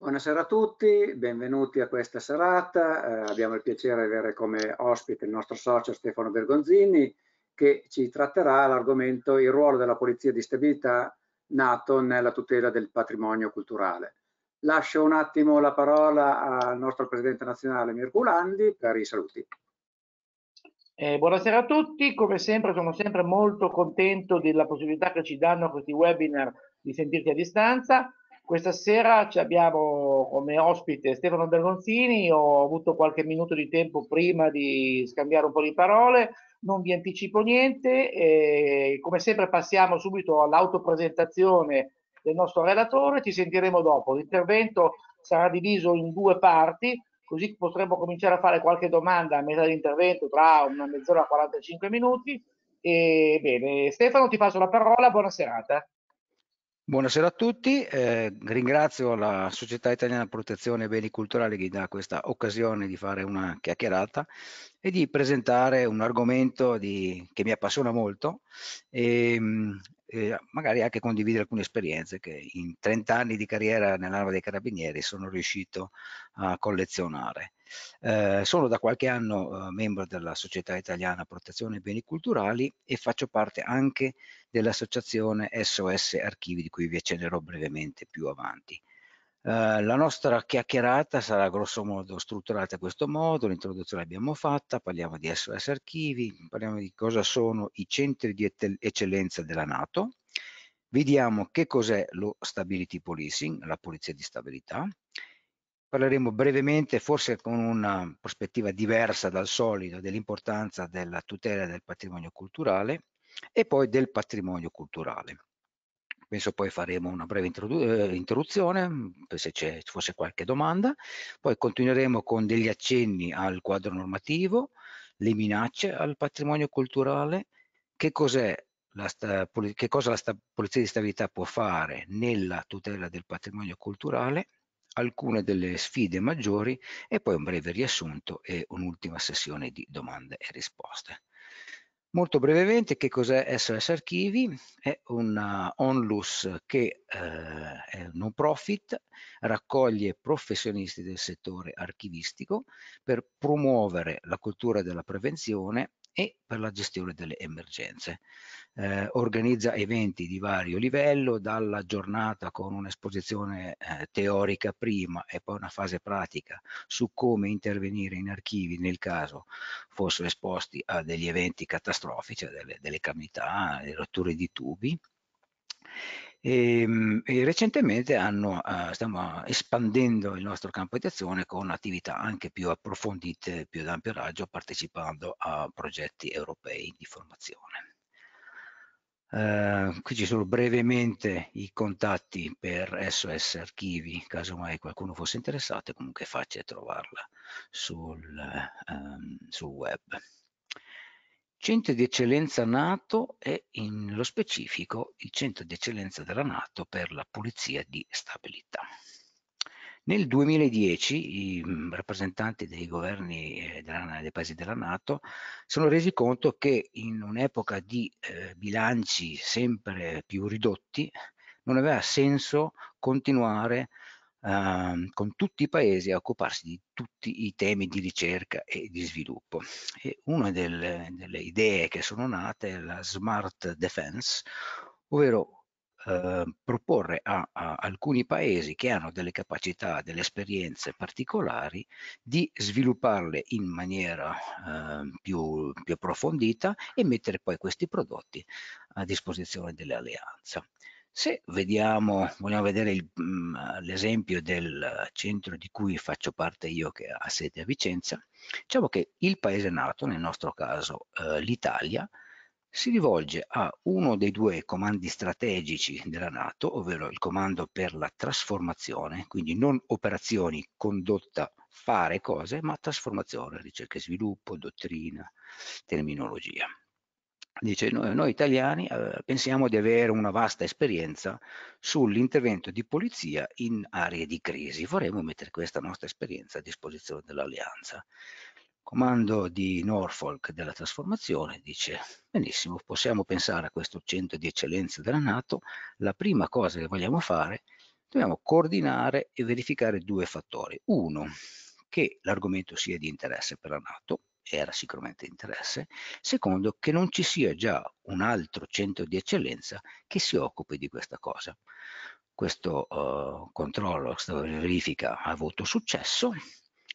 Buonasera a tutti, benvenuti a questa serata. Eh, abbiamo il piacere di avere come ospite il nostro socio Stefano Bergonzini che ci tratterà l'argomento il ruolo della Polizia di Stabilità nato nella tutela del patrimonio culturale. Lascio un attimo la parola al nostro Presidente nazionale Mirko Landi per i saluti. Eh, buonasera a tutti, come sempre sono sempre molto contento della possibilità che ci danno questi webinar di sentirti a distanza questa sera abbiamo come ospite Stefano Bergonzini, ho avuto qualche minuto di tempo prima di scambiare un po' di parole, non vi anticipo niente, e eh, come sempre passiamo subito all'autopresentazione del nostro relatore, ci sentiremo dopo. L'intervento sarà diviso in due parti, così potremo cominciare a fare qualche domanda a metà dell'intervento tra una mezz'ora e 45 minuti. E bene, Stefano, ti passo la parola, buona serata. Buonasera a tutti, eh, ringrazio la Società Italiana Protezione e Beni Culturali che dà questa occasione di fare una chiacchierata e di presentare un argomento di, che mi appassiona molto e, mm, e, magari anche condividere alcune esperienze che in 30 anni di carriera nell'arma dei carabinieri sono riuscito a collezionare. Eh, sono da qualche anno eh, membro della Società Italiana Protezione Beni Culturali e faccio parte anche dell'associazione SOS Archivi di cui vi accennerò brevemente più avanti. Eh, la nostra chiacchierata sarà grossomodo strutturata in questo modo, l'introduzione l'abbiamo fatta, parliamo di SOS Archivi, parliamo di cosa sono i centri di eccellenza della Nato, vediamo che cos'è lo Stability Policing, la polizia di stabilità, Parleremo brevemente, forse con una prospettiva diversa dal solito, dell'importanza della tutela del patrimonio culturale e poi del patrimonio culturale. Penso poi faremo una breve interruzione eh, mm, se ci fosse qualche domanda, poi continueremo con degli accenni al quadro normativo, le minacce al patrimonio culturale, che cos'è che cosa la polizia di stabilità può fare nella tutela del patrimonio culturale alcune delle sfide maggiori e poi un breve riassunto e un'ultima sessione di domande e risposte. Molto brevemente, che cos'è SOS Archivi? È un uh, onlus che eh, è non profit, raccoglie professionisti del settore archivistico per promuovere la cultura della prevenzione e per la gestione delle emergenze. Eh, organizza eventi di vario livello, dalla giornata con un'esposizione eh, teorica prima e poi una fase pratica su come intervenire in archivi nel caso fossero esposti a degli eventi catastrofici, a delle, delle calamità, a rotture di tubi, e, ehm, e recentemente hanno, uh, stiamo eh, espandendo il nostro campo di azione con attività anche più approfondite, più ad ampio raggio, partecipando a progetti europei di formazione. Uh, qui ci sono brevemente i contatti per SOS Archivi, caso mai qualcuno fosse interessato, comunque è facile trovarla sul, um, sul web. Centri di eccellenza NATO e nello specifico il centro di eccellenza della NATO per la pulizia di stabilità. Nel 2010 i mm, rappresentanti dei governi eh, della, dei paesi della Nato sono resi conto che in un'epoca di eh, bilanci sempre più ridotti non aveva senso continuare a Ehm, con tutti i paesi a occuparsi di tutti i temi di ricerca e di sviluppo. E una delle, delle idee che sono nate è la smart defense, ovvero eh, proporre a, a, alcuni paesi che hanno delle capacità, delle esperienze particolari di svilupparle in maniera eh, più, più approfondita e mettere poi questi prodotti a disposizione dell'alleanza. Se vediamo, vogliamo vedere il, mm, l'esempio del centro di cui faccio parte io che ha sede a Vicenza, diciamo che il paese nato, nel nostro caso eh, l'Italia, si rivolge a uno dei due comandi strategici della Nato, ovvero il comando per la trasformazione, quindi non operazioni condotta fare cose, ma trasformazione, ricerca e sviluppo, dottrina, terminologia dice noi, noi italiani eh, pensiamo di avere una vasta esperienza sull'intervento di polizia in aree di crisi, vorremmo mettere questa nostra esperienza a disposizione dell'alleanza. comando di Norfolk della trasformazione dice benissimo, possiamo pensare a questo centro di eccellenza della Nato, la prima cosa che vogliamo fare dobbiamo coordinare e verificare due fattori. Uno, che l'argomento sia di interesse per la Nato era sicuramente interesse, secondo che non ci sia già un altro centro di eccellenza che si occupi di questa cosa. Questo uh, controllo, questa verifica ha avuto successo,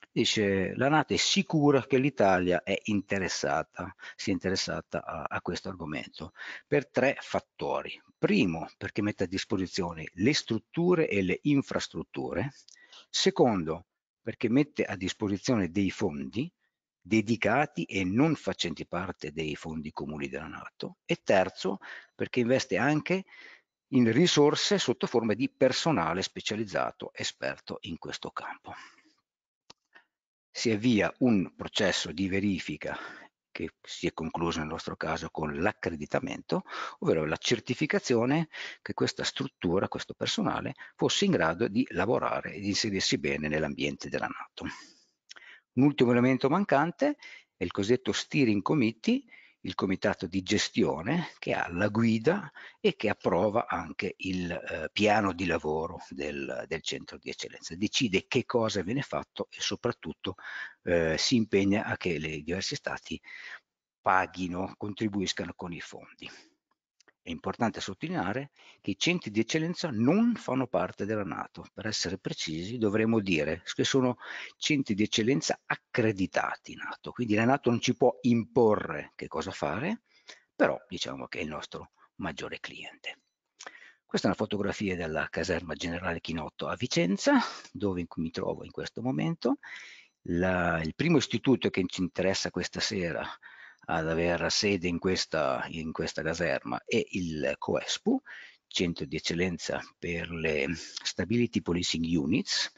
dice la Nato è sicura che l'Italia è interessata, sia interessata a, a questo argomento per tre fattori. Primo, perché mette a disposizione le strutture e le infrastrutture. Secondo, perché mette a disposizione dei fondi dedicati e non facenti parte dei fondi comuni della Nato e terzo perché investe anche in risorse sotto forma di personale specializzato esperto in questo campo. Si avvia un processo di verifica che si è concluso nel nostro caso con l'accreditamento, ovvero la certificazione che questa struttura, questo personale, fosse in grado di lavorare e di inserirsi bene nell'ambiente della Nato. Un ultimo elemento mancante è il cosiddetto steering committee, il comitato di gestione che ha la guida e che approva anche il eh, piano di lavoro del, del, centro di eccellenza, decide che cosa viene fatto e soprattutto eh, si impegna a che i diversi stati paghino, contribuiscano con i fondi. È importante sottolineare che i centri di eccellenza non fanno parte della Nato. Per essere precisi dovremmo dire che sono centri di eccellenza accreditati Nato, quindi la Nato non ci può imporre che cosa fare, però diciamo che è il nostro maggiore cliente. Questa è una fotografia della caserma generale Chinotto a Vicenza, dove mi trovo in questo momento. La, il primo istituto che ci interessa questa sera ad aver sede in questa, in questa caserma è il COESPU, Centro di Eccellenza per le Stability Policing Units,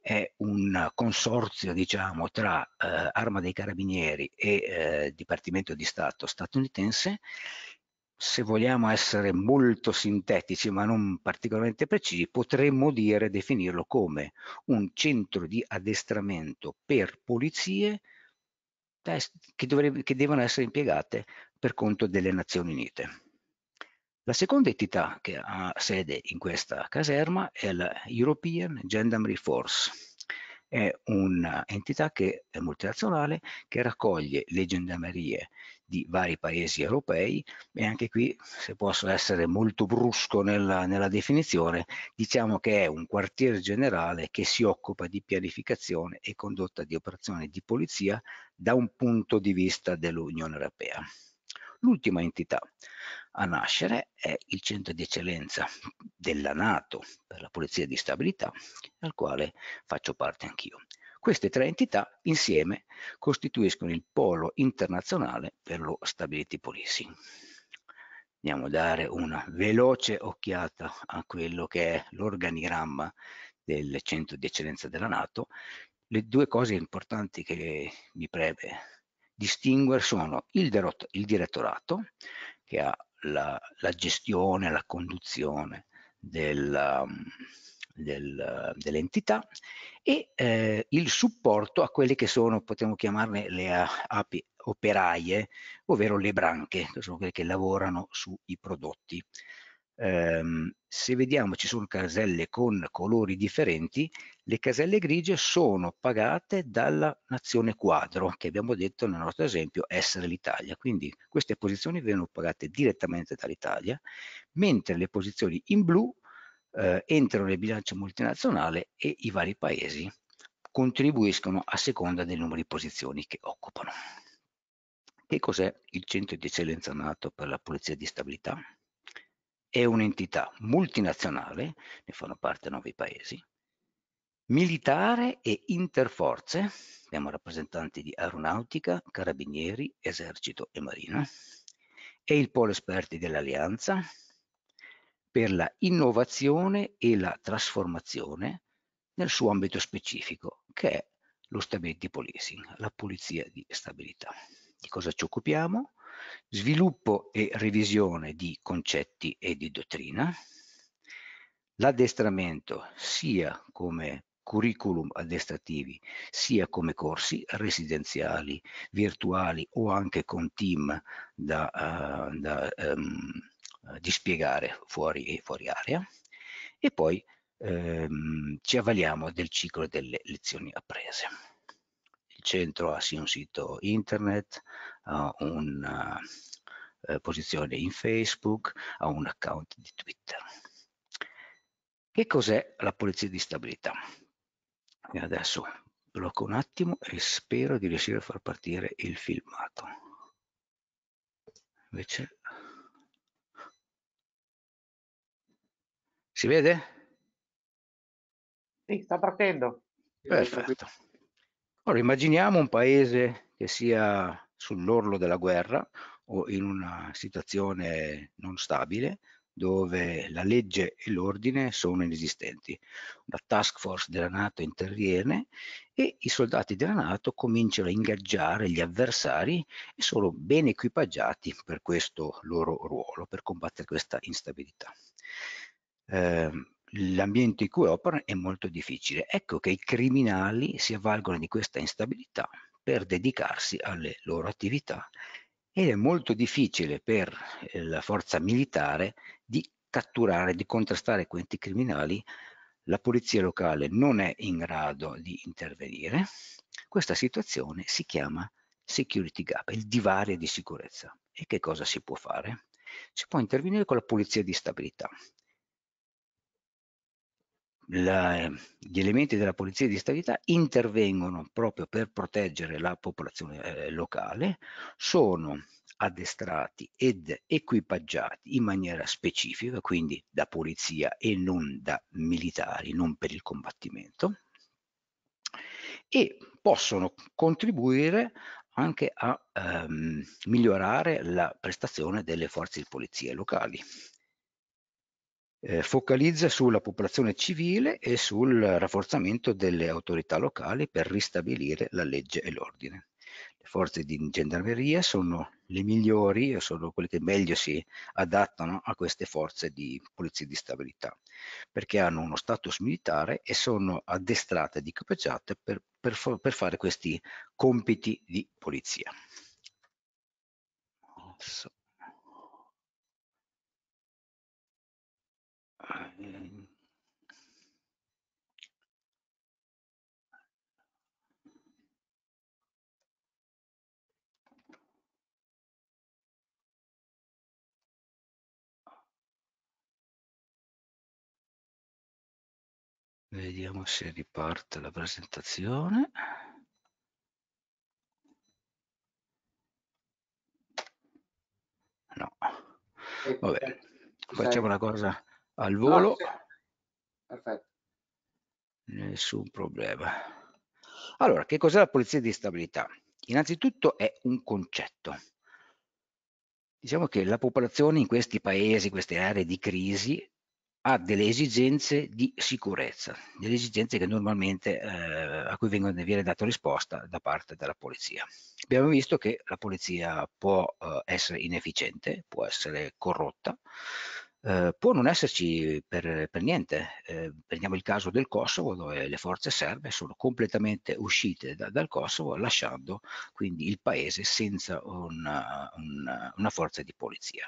è un consorzio diciamo, tra eh, Arma dei Carabinieri e eh, Dipartimento di Stato statunitense. Se vogliamo essere molto sintetici ma non particolarmente precisi, potremmo dire definirlo come un centro di addestramento per polizie test che, dovrebbe, che devono essere impiegate per conto delle Nazioni Unite. La seconda entità che ha sede in questa caserma è la European Gendarmerie Force. È un'entità che è multinazionale che raccoglie le gendarmerie di vari paesi europei e anche qui, se posso essere molto brusco nella, nella definizione, diciamo che è un quartier generale che si occupa di pianificazione e condotta di operazioni di polizia da un punto di vista dell'Unione Europea. L'ultima entità a nascere è il centro di eccellenza della Nato per la polizia di stabilità, al quale faccio parte anch'io. Queste tre entità insieme costituiscono il polo internazionale per lo stability policing. Andiamo a dare una veloce occhiata a quello che è l'organigramma del centro di eccellenza della Nato. Le due cose importanti che mi preme distinguere sono il, il direttorato, che ha la, la, gestione, la conduzione della, del, dell'entità e eh, il supporto a quelle che sono, potremmo chiamarle le eh, api operaie, ovvero le branche, che sono quelle che lavorano sui prodotti. Um, se vediamo ci sono caselle con colori differenti, le caselle grigie sono pagate dalla nazione quadro, che abbiamo detto nel nostro esempio essere l'Italia, quindi queste posizioni vengono pagate direttamente dall'Italia, mentre le posizioni in blu eh, entrano nel bilancio multinazionale e i vari paesi contribuiscono a seconda del numero di posizioni che occupano. Che cos'è il Centro di Eccellenza NATO per la Polizia di Stabilità? È un'entità multinazionale, ne fanno parte nove paesi, militare e interforze, abbiamo rappresentanti di aeronautica, carabinieri, esercito e marina, è il polo esperti dell'alleanza, per la innovazione e la trasformazione nel suo ambito specifico, che è lo stability policing, la pulizia di stabilità. Di cosa ci occupiamo? Sviluppo e revisione di concetti e di dottrina, l'addestramento sia come curriculum addestrativi sia come corsi residenziali, virtuali o anche con team da, uh, da um, eh, dispiegare fuori, e fuori area e poi ehm, ci avvaliamo del ciclo delle lezioni apprese. Il centro ha sì un sito internet, ha una eh, posizione in Facebook, ha un account di Twitter. Che cos'è la polizia di stabilità? E adesso blocco un attimo e spero di riuscire a far partire il filmato. Invece Si vede? Sì, sta partendo. Perfetto. Allora, immaginiamo un paese che sia sull'orlo della guerra o in una situazione non stabile dove la legge e l'ordine sono inesistenti. Una task force della Nato interviene e i soldati della Nato cominciano a ingaggiare gli avversari e sono ben equipaggiati per questo loro ruolo, per combattere questa instabilità. Ehm, l'ambiente in cui operano è molto difficile. Ecco che i criminali si avvalgono di questa instabilità per dedicarsi alle loro attività ed è molto difficile per eh, la forza militare di catturare, di contrastare questi criminali. La polizia locale non è in grado di intervenire. Questa situazione si chiama security gap, il divario di sicurezza. E che cosa si può fare? Si può intervenire con la polizia di stabilità la, ehm, gli elementi della polizia di stabilità intervengono proprio per proteggere la popolazione eh, locale, sono addestrati ed equipaggiati in maniera specifica, quindi da polizia e non da militari, non per il combattimento, e possono contribuire anche a ehm, migliorare la prestazione delle forze di polizia locali eh, focalizza sulla popolazione civile e sul rafforzamento delle autorità locali per ristabilire la legge e l'ordine. Le forze di gendarmeria sono le migliori, sono quelle che meglio si adattano a queste forze di polizia di stabilità, perché hanno uno status militare e sono addestrate e equipaggiate per, per, per fare questi compiti di polizia. So. Vediamo se riparte la presentazione. No. Vabbè, facciamo una cosa al volo. Perfetto. Nessun problema. Allora, che cos'è la polizia di stabilità? Innanzitutto è un concetto. Diciamo che la popolazione in questi paesi, queste aree di crisi, ha delle esigenze di sicurezza, delle esigenze che normalmente eh, a cui vengono, viene data risposta da parte della polizia. Abbiamo visto che la polizia può eh, essere inefficiente, può essere corrotta, Ehm, può non esserci per, per niente. Eh, prendiamo il caso del Kosovo dove le forze serbe sono completamente uscite da, dal Kosovo lasciando quindi il paese senza una, una, una forza di polizia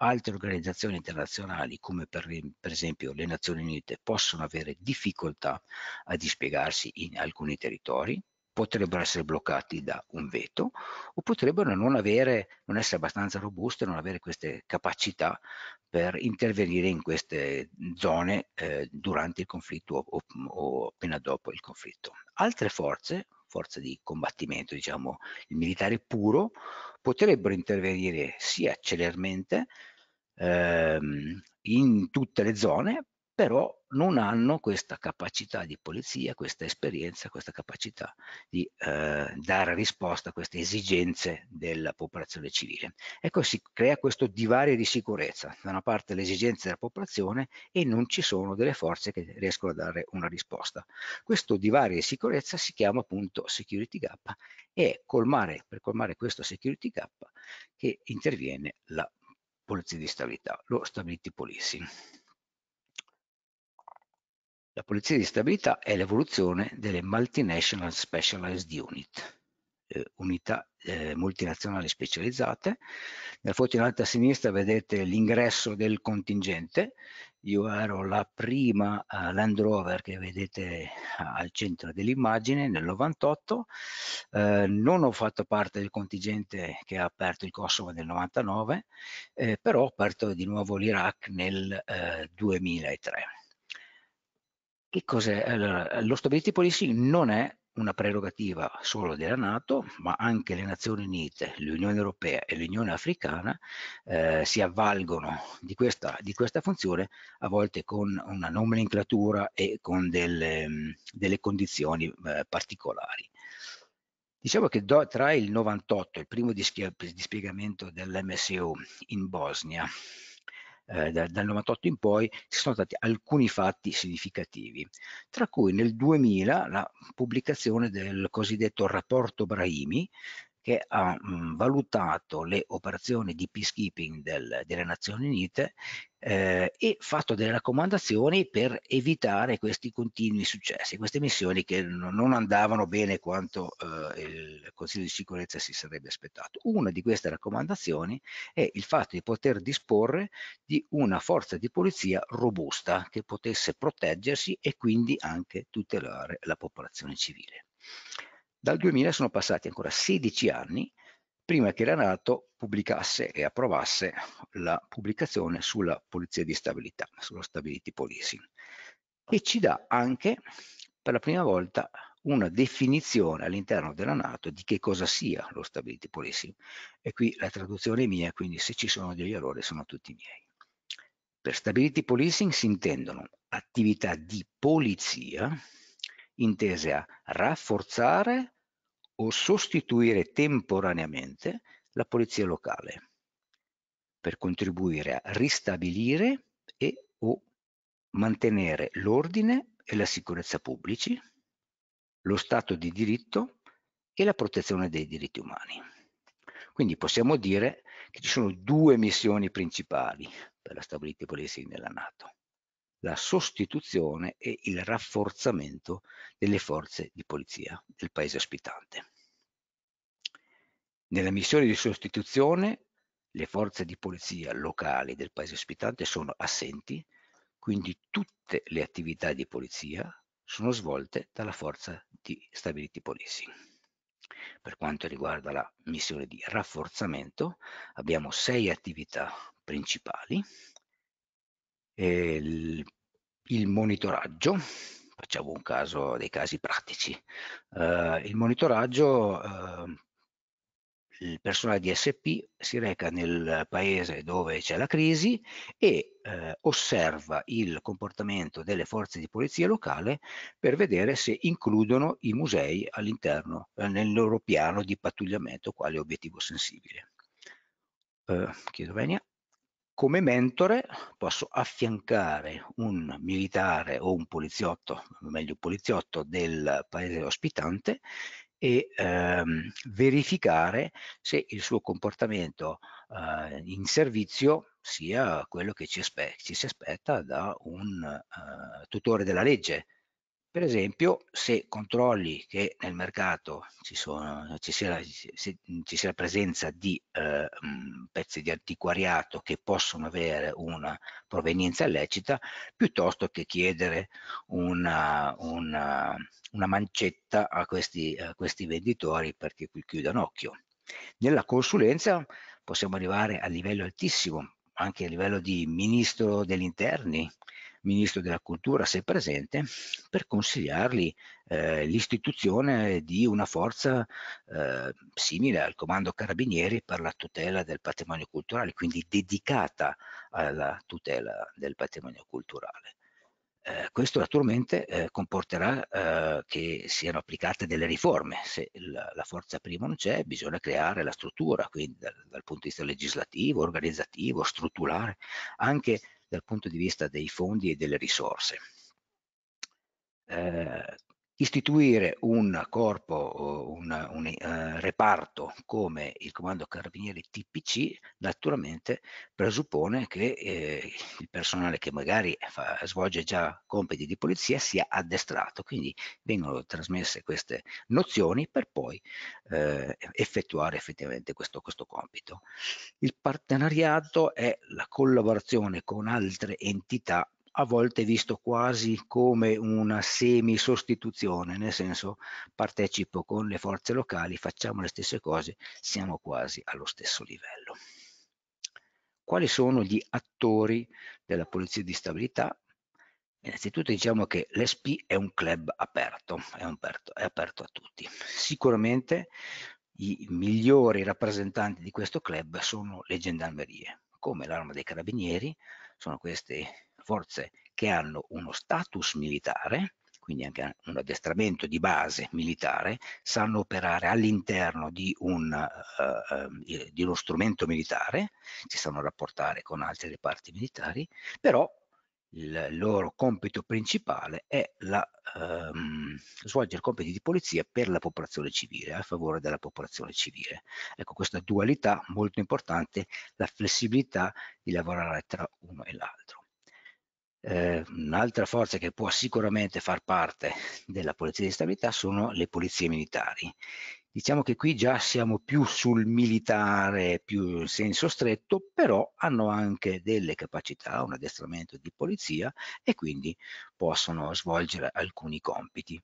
altre organizzazioni internazionali come per, per, esempio le Nazioni Unite possono avere difficoltà a dispiegarsi in alcuni territori, potrebbero essere bloccati da un veto o potrebbero non, avere, non essere abbastanza robuste, non avere queste capacità per intervenire in queste zone eh, durante il conflitto o, o, appena dopo il conflitto. Altre forze, forze di combattimento, diciamo il militare puro, potrebbero intervenire sia celermente ehm, in tutte le zone, però non hanno questa capacità di polizia, questa esperienza, questa capacità di eh, dare risposta a queste esigenze della popolazione civile. Ecco, si crea questo divario di sicurezza, da una parte le esigenze della popolazione e non ci sono delle forze che riescono a dare una risposta. Questo divario di sicurezza si chiama appunto security gap e colmare, per colmare questo security gap che interviene la polizia di stabilità, lo stability policing. La polizia di stabilità è l'evoluzione delle Multinational Specialized Unit, eh, unità eh, multinazionali specializzate. Nella foto in alto a sinistra vedete l'ingresso del contingente. Io ero la prima eh, Land Rover che vedete eh, al centro dell'immagine nel 98. Eh, non ho fatto parte del contingente che ha aperto il Kosovo nel 99, eh, però ho aperto di nuovo l'Iraq nel 2003 che cos'è? Allora, lo stability policy non è una prerogativa solo della Nato, ma anche le Nazioni Unite, l'Unione Europea e l'Unione Africana eh, si avvalgono di questa, di questa, funzione, a volte con una nomenclatura e con delle, delle condizioni eh, particolari. Diciamo che do, tra il 98 il primo dispiegamento eh, dell'MSU in Bosnia eh, da, dal 98 in poi ci sono stati alcuni fatti significativi, tra cui nel 2000 la pubblicazione del cosiddetto rapporto Brahimi, che ha mh, mhmm, valutato le operazioni di peacekeeping del, delle Nazioni Unite eh, e fatto delle raccomandazioni per evitare questi continui successi, queste missioni che non andavano bene quanto eh, il Consiglio di sicurezza si sarebbe aspettato. Una di queste raccomandazioni è il fatto di poter disporre di una forza di polizia robusta che potesse proteggersi e quindi anche tutelare la popolazione civile. Dal 2000 sono passati ancora 16 anni prima che la Nato pubblicasse e approvasse la pubblicazione sulla polizia di stabilità, sullo stability policing, che ci dà anche per la prima volta una definizione all'interno della Nato di che cosa sia lo stability policing. E qui la traduzione è mia, quindi se ci sono degli errori sono tutti miei. Per stability policing si intendono attività di polizia intese a rafforzare o sostituire temporaneamente la polizia locale per contribuire a ristabilire e o mantenere l'ordine e la sicurezza pubblici, lo Stato di diritto e la protezione dei diritti umani. Quindi possiamo dire che ci sono due missioni principali per la Stability Policy nella Nato la sostituzione e il rafforzamento delle forze di polizia del paese ospitante. Nella missione di sostituzione le forze di polizia locali del paese ospitante sono assenti, quindi tutte le attività di polizia sono svolte dalla forza di Stability Policy. Per quanto riguarda la missione di rafforzamento, abbiamo sei attività principali, eh, il, monitoraggio, facciamo un caso dei casi pratici, eh, il monitoraggio, eh, il personale di SP si reca nel paese dove c'è la crisi e eh, osserva il comportamento delle forze di polizia locale per vedere se includono i musei all'interno, eh, nel loro piano di pattugliamento quale obiettivo sensibile. Uh, chiedo venia. Come mentore posso affiancare un militare o un poliziotto, meglio un poliziotto del paese ospitante e ehm, verificare se il suo comportamento eh, in servizio sia quello che ci, ci si aspetta da un eh, tutore della legge, per esempio, se controlli che nel mercato ci, sono, ci, sia, la, ci sia, la presenza di eh, mm, pezzi di antiquariato che possono avere una provenienza illecita, piuttosto che chiedere una, una, una mancetta a questi, a questi venditori perché qui chiudano occhio. Nella consulenza possiamo arrivare a livello altissimo, anche a livello di ministro degli interni, ministro della cultura, se presente, per consigliargli eh, l'istituzione di una forza eh, simile al Comando Carabinieri per la tutela del patrimonio culturale, quindi dedicata alla tutela del patrimonio culturale. Eh, questo naturalmente eh, comporterà eh, che siano applicate delle riforme. Se la, la, forza prima non c'è, bisogna creare la struttura, quindi dal, dal punto di vista legislativo, organizzativo, strutturale, anche dal punto di vista dei fondi e delle risorse. Eh, istituire un corpo, un, un uh, eh, reparto come il comando carabinieri TPC naturalmente presuppone che eh, il personale che magari fa, svolge già compiti di polizia sia addestrato, quindi vengono trasmesse queste nozioni per poi eh, effettuare effettivamente questo, questo compito. Il partenariato è la collaborazione con altre entità a volte visto quasi come una semi-sostituzione, nel senso partecipo con le forze locali, facciamo le stesse cose, siamo quasi allo stesso livello. Quali sono gli attori della polizia di stabilità? Innanzitutto diciamo che l'ESP è un club aperto, è, aperto, è aperto a tutti. Sicuramente i migliori rappresentanti di questo club sono le gendarmerie, come l'arma dei carabinieri, sono queste forze che hanno uno status militare, quindi anche un addestramento di base militare, sanno operare all'interno di, un, eh, ehm, di uno strumento militare, si sanno rapportare con altre parti militari, però il loro compito principale è la, ehm, svolgere compiti di polizia per la popolazione civile, a favore della popolazione civile. Ecco, questa dualità molto importante, la flessibilità di lavorare tra uno e l'altro. Eh, un'altra forza che può sicuramente far parte della polizia di stabilità sono le polizie militari. Diciamo che qui già siamo più sul militare, più in senso stretto, però hanno anche delle capacità, un addestramento di polizia e quindi possono svolgere alcuni compiti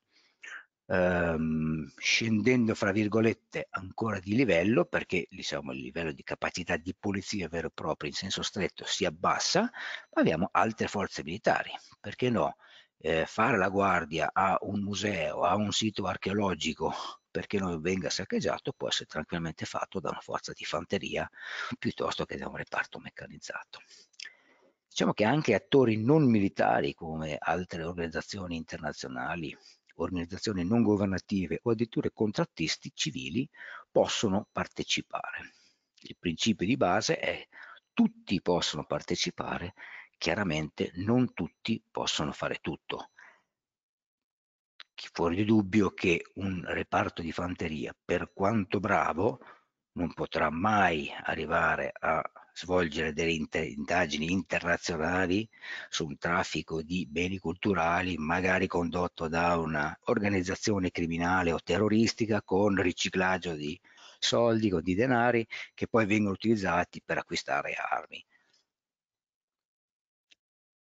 ehm, scendendo fra virgolette ancora di livello perché diciamo, il livello di capacità di polizia vero e proprio in senso stretto si abbassa, ma abbiamo altre forze militari, perché no? Eh, fare la guardia a un museo, a un sito archeologico perché non venga saccheggiato può essere tranquillamente fatto da una forza di fanteria piuttosto che da un reparto meccanizzato. Diciamo che anche attori non militari come altre organizzazioni internazionali organizzazioni non governative o addirittura contrattisti civili possono partecipare. Il principio di base è tutti possono partecipare, chiaramente non tutti possono fare tutto. Fuori di dubbio che un reparto di fanteria, per quanto bravo, non potrà mai arrivare a svolgere delle inter indagini internazionali su un traffico di beni culturali, magari condotto da un'organizzazione criminale o terroristica con riciclaggio di soldi o di denari che poi vengono utilizzati per acquistare armi.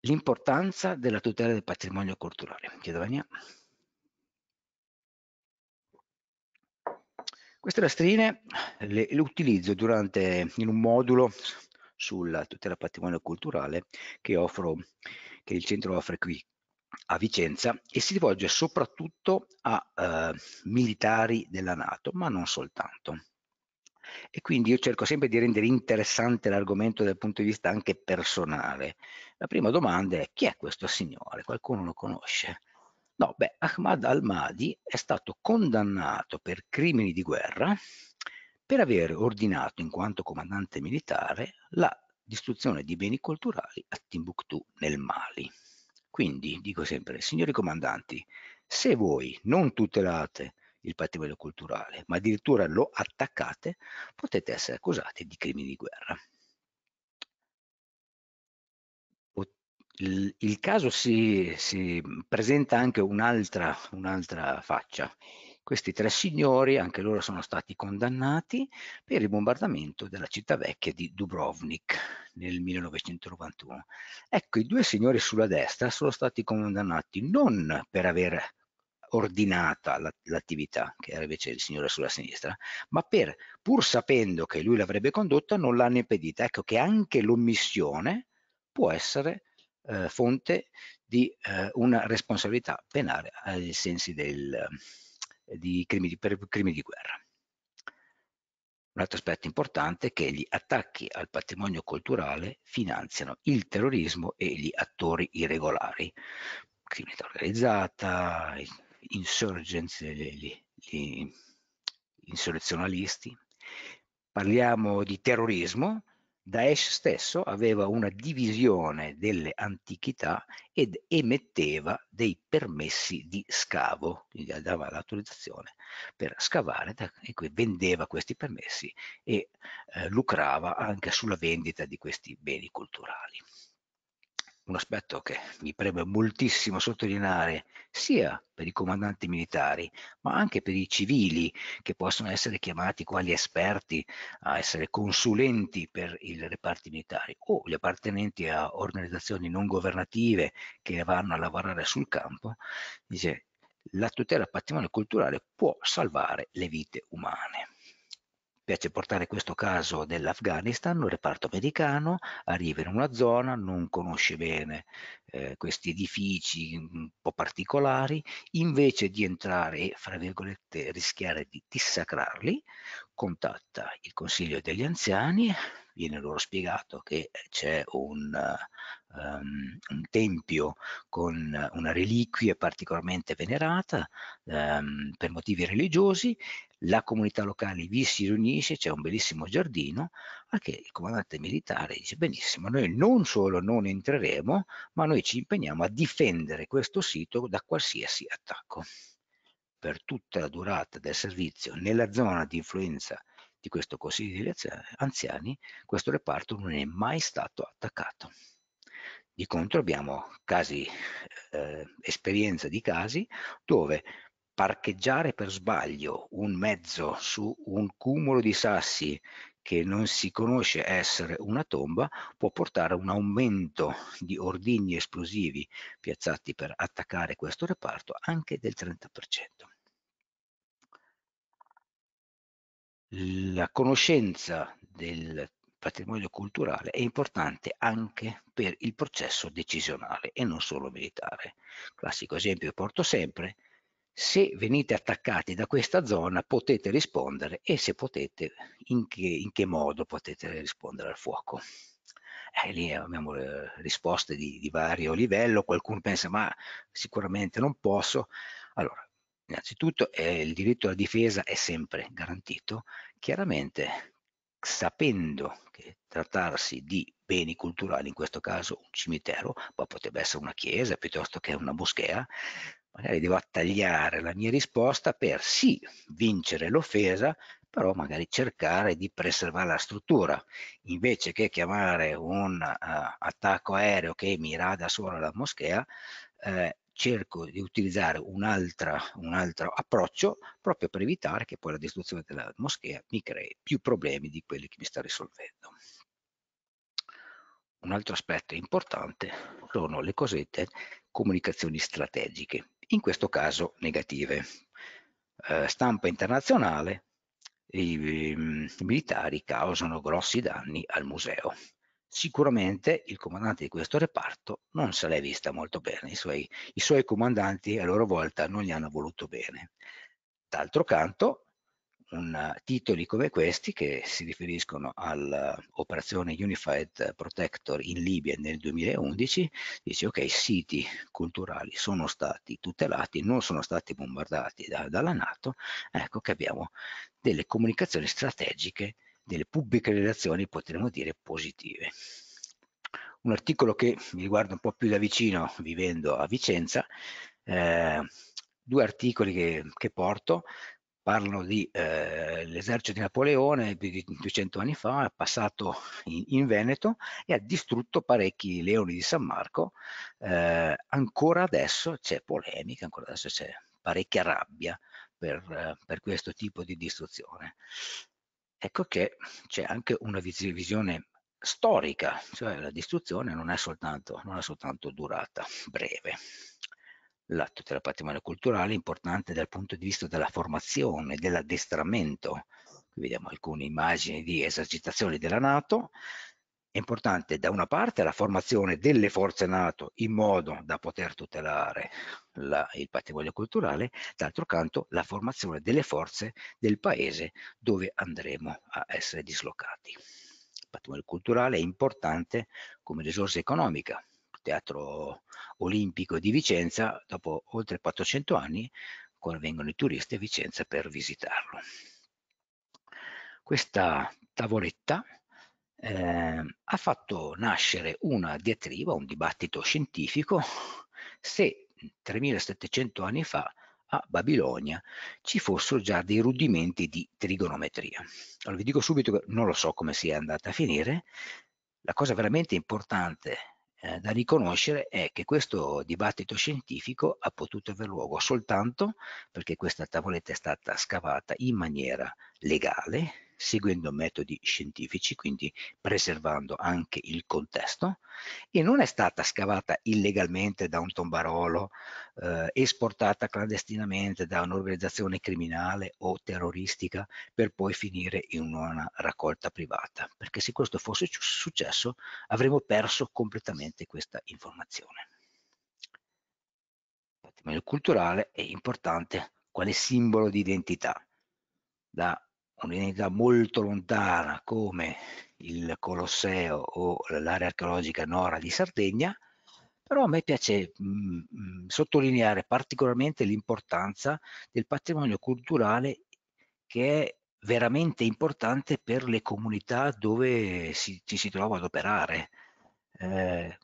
L'importanza della tutela del patrimonio culturale. Chiedo Vania. Queste lastrine le, le utilizzo durante, in un modulo sulla tutela patrimonio culturale che, offro, che il centro offre qui a Vicenza e si rivolge soprattutto a eh, militari della Nato, ma non soltanto. E quindi io cerco sempre di rendere interessante l'argomento dal punto di vista anche personale. La prima domanda è chi è questo signore? Qualcuno lo conosce? No, beh, Ahmad al-Mahdi è stato condannato per crimini di guerra per aver ordinato, in quanto comandante militare, la distruzione di beni culturali a Timbuktu nel Mali. Quindi dico sempre, signori comandanti, se voi non tutelate il patrimonio culturale, ma addirittura lo attaccate, potete essere accusati di crimini di guerra. Il, il caso si, si, presenta anche un'altra, un'altra faccia. Questi tre signori, anche loro sono stati condannati per il bombardamento della città vecchia di Dubrovnik nel 1991. Ecco, i due signori sulla destra sono stati condannati non per aver ordinata l'attività, che era invece il signore sulla sinistra, ma per, pur sapendo che lui l'avrebbe condotta, non l'hanno impedita. Ecco che anche l'omissione può essere eh, fonte di eh, una responsabilità penale ai sensi del, eh, di crimi di, per crimi di guerra. Un altro aspetto importante è che gli attacchi al patrimonio culturale finanziano il terrorismo e gli attori irregolari, criminalità organizzata, insurgenze, gli, gli insurrezionalisti. Parliamo di terrorismo, Daesh stesso aveva una divisione delle antichità ed emetteva dei permessi di scavo, quindi dava l'autorizzazione per scavare e vendeva questi permessi e eh, lucrava anche sulla vendita di questi beni culturali un aspetto che mi preme moltissimo sottolineare sia per i comandanti militari ma anche per i civili che possono essere chiamati quali esperti a essere consulenti per i reparti militari o gli appartenenti a organizzazioni non governative che vanno a lavorare sul campo, dice la tutela del patrimonio culturale può salvare le vite umane piace portare questo caso dell'Afghanistan, un reparto americano arriva in una zona, non conosce bene eh, questi edifici mm, un po' particolari, invece di entrare e, fra virgolette, rischiare di dissacrarli, contatta il Consiglio degli Anziani, viene loro spiegato che c'è un um, un tempio con una reliquia particolarmente venerata um, per motivi religiosi, la comunità locale vi si riunisce, c'è un bellissimo giardino, a che il comandante militare dice benissimo, noi non solo non entreremo, ma noi ci impegniamo a difendere questo sito da qualsiasi attacco. Per tutta la durata del servizio nella zona di influenza di questo consiglio degli anziani, questo reparto non è mai stato attaccato. Di contro abbiamo casi, eh, esperienze di casi dove parcheggiare per sbaglio un mezzo su un cumulo di sassi che non si conosce essere una tomba può portare a un aumento di ordigni esplosivi piazzati per attaccare questo reparto anche del 30%. La conoscenza del patrimonio culturale è importante anche per il processo decisionale e non solo militare. Classico esempio che porto sempre, se venite attaccati da questa zona potete rispondere e se potete in che, in che modo potete rispondere al fuoco. Eh, lì abbiamo eh, risposte di, di vario livello, qualcuno pensa ma sicuramente non posso. Allora, innanzitutto eh, il diritto alla difesa è sempre garantito, chiaramente sapendo che trattarsi di beni culturali, in questo caso un cimitero, ma potrebbe essere una chiesa piuttosto che una moschea, magari devo tagliare la mia risposta per sì vincere l'offesa, però magari cercare di preservare la struttura, invece che chiamare un uh, attacco aereo che mi rada solo alla moschea, eh, cerco di utilizzare un, altro approccio proprio per evitare che poi la distruzione della moschea mi crei più problemi di quelli che mi sta risolvendo. Un altro aspetto importante sono le cosette comunicazioni strategiche, in questo caso negative. Eh, stampa internazionale, i, i, mm, militari causano grossi danni al museo. Sicuramente il comandante di questo reparto non se l'è vista molto bene, i suoi, i suoi comandanti a loro volta non gli hanno voluto bene. D'altro canto, un, titoli come questi che si riferiscono all'operazione eh, Unified Protector in Libia nel 2011, dice ok, i siti culturali sono stati tutelati, non sono stati bombardati da, dalla Nato, ecco che abbiamo delle comunicazioni strategiche delle pubbliche relazioni, potremmo dire positive. Un articolo che mi riguarda un po' più da vicino, vivendo a Vicenza, eh, due articoli che, che porto, parlano di eh, l'esercito di Napoleone più di 200 anni fa, è passato in, in, Veneto e ha distrutto parecchi leoni di San Marco. Eh, ancora adesso c'è polemica, ancora adesso c'è parecchia rabbia per, eh, per questo tipo di distruzione. Ecco che c'è anche una visione storica, cioè la distruzione non, è soltanto, non ha soltanto durata breve. La tutela del patrimonio culturale è importante dal punto di vista della formazione, dell'addestramento. Qui vediamo alcune immagini di esercitazioni della Nato, è importante da una parte la formazione delle forze Nato in modo da poter tutelare la, il patrimonio culturale, d'altro canto la formazione delle forze del paese dove andremo a essere dislocati. Il patrimonio culturale è importante come risorsa economica. Il Teatro Olimpico di Vicenza, dopo oltre 400 anni, ancora vengono i turisti a Vicenza per visitarlo. Questa tavoletta eh, ha fatto nascere una diatriba, un dibattito scientifico, se 3700 anni fa a Babilonia ci fossero già dei rudimenti di trigonometria. Allora vi dico subito che non lo so come sia andata a finire, la cosa veramente importante eh, da riconoscere è che questo dibattito scientifico ha potuto aver luogo soltanto perché questa tavoletta è stata scavata in maniera legale, seguendo metodi scientifici, quindi preservando anche il contesto, e non è stata scavata illegalmente da un tombarolo, eh, esportata clandestinamente da un'organizzazione criminale o terroristica per poi finire in una raccolta privata, perché se questo fosse successo avremmo perso completamente questa informazione. Patrimonio culturale è importante quale simbolo di identità da un'identità molto lontana come il Colosseo o l'area archeologica Nora di Sardegna, però a me piace mh, mm, mh, mm, sottolineare particolarmente l'importanza del patrimonio culturale che è veramente importante per le comunità dove si, ci si trova ad operare, eh,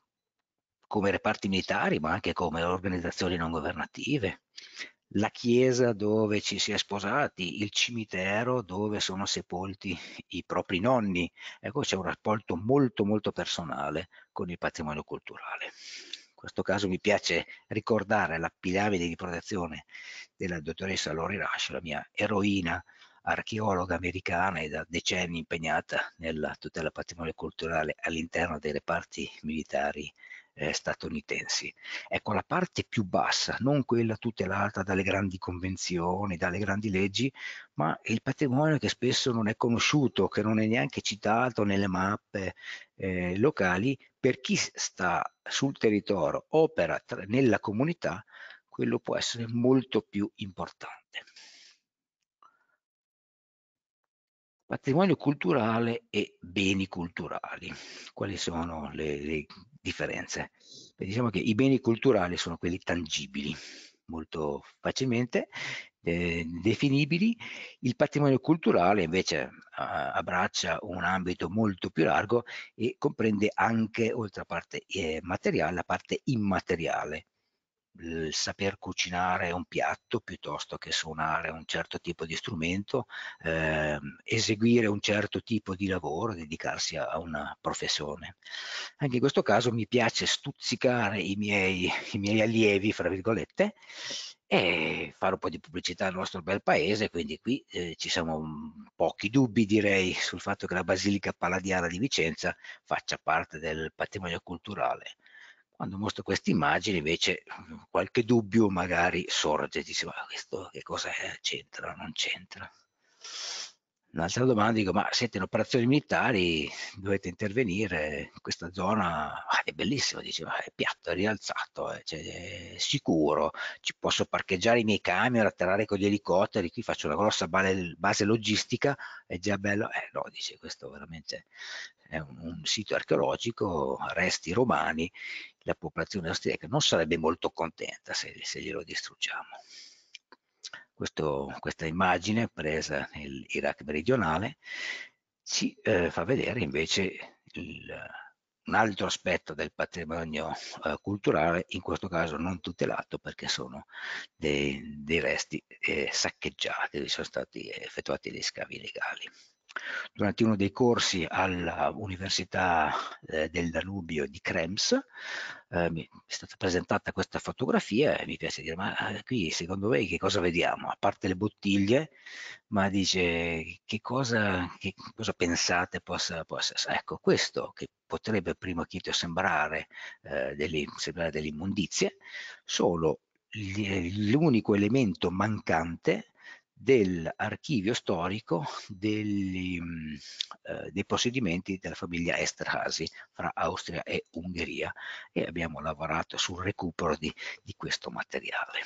come reparti militari, ma anche come organizzazioni non governative, la chiesa dove ci si è sposati, il cimitero dove sono sepolti i propri nonni. Ecco, c'è un rapporto molto molto personale con il patrimonio culturale. In questo caso mi piace ricordare la piramide di protezione della dottoressa Lori Rush, la mia eroina archeologa americana e da decenni impegnata nella tutela del patrimonio culturale all'interno dei reparti militari eh, statunitensi. Ecco, la parte più bassa, non quella tutelata dalle grandi convenzioni, dalle grandi leggi, ma il patrimonio che spesso non è conosciuto, che non è neanche citato nelle mappe eh, locali, per chi sta sul territorio, opera tra, nella comunità, quello può essere molto più importante. Patrimonio culturale e beni culturali. Quali sono le, le differenze? Beh, diciamo che i beni culturali sono quelli tangibili, molto facilmente eh, definibili. Il patrimonio culturale invece eh, abbraccia un ambito molto più largo e comprende anche, oltre a parte eh, materiale, la parte immateriale eh, saper cucinare un piatto piuttosto che suonare un certo tipo di strumento, eh, eseguire un certo tipo di lavoro, dedicarsi a, a, una professione. Anche in questo caso mi piace stuzzicare i miei, i miei allievi, fra virgolette, e fare un po' di pubblicità al nostro bel paese, quindi qui eh, ci siamo pochi dubbi direi sul fatto che la Basilica Palladiana di Vicenza faccia parte del patrimonio culturale quando mostro queste immagini invece qualche dubbio magari sorge, dice ma questo che cos'è, c'entra, non c'entra. Un'altra domanda, dico ma siete in operazioni militari, dovete intervenire, questa zona ah, è bellissima, dice ma è piatto, è rialzato, eh, cioè, è sicuro, ci posso parcheggiare i miei camion, atterrare con gli elicotteri, qui faccio una grossa base, base logistica, è già bello, eh no, dice questo veramente è un sito archeologico, resti romani la popolazione austriaca non sarebbe molto contenta se, se glielo distruggiamo. Questo, questa immagine presa nell'Iraq meridionale ci eh, fa vedere invece il, un altro aspetto del patrimonio eh, culturale, in questo caso non tutelato perché sono dei, dei resti eh, saccheggiati, sono stati effettuati gli scavi illegali durante uno dei corsi all'Università eh, del Danubio di Krems, eh, mi è stata presentata questa fotografia e mi piace dire, ma eh, qui secondo voi che cosa vediamo? A parte le bottiglie, ma dice che cosa, che cosa pensate possa, possa... Ecco, questo che potrebbe prima primo chito sembrare, eh, delle, sembrare delle immondizie, solo eh, l'unico elemento mancante dell'archivio storico degli, eh, dei possedimenti della famiglia Esterhasi fra Austria e Ungheria e abbiamo lavorato sul recupero di, di questo materiale.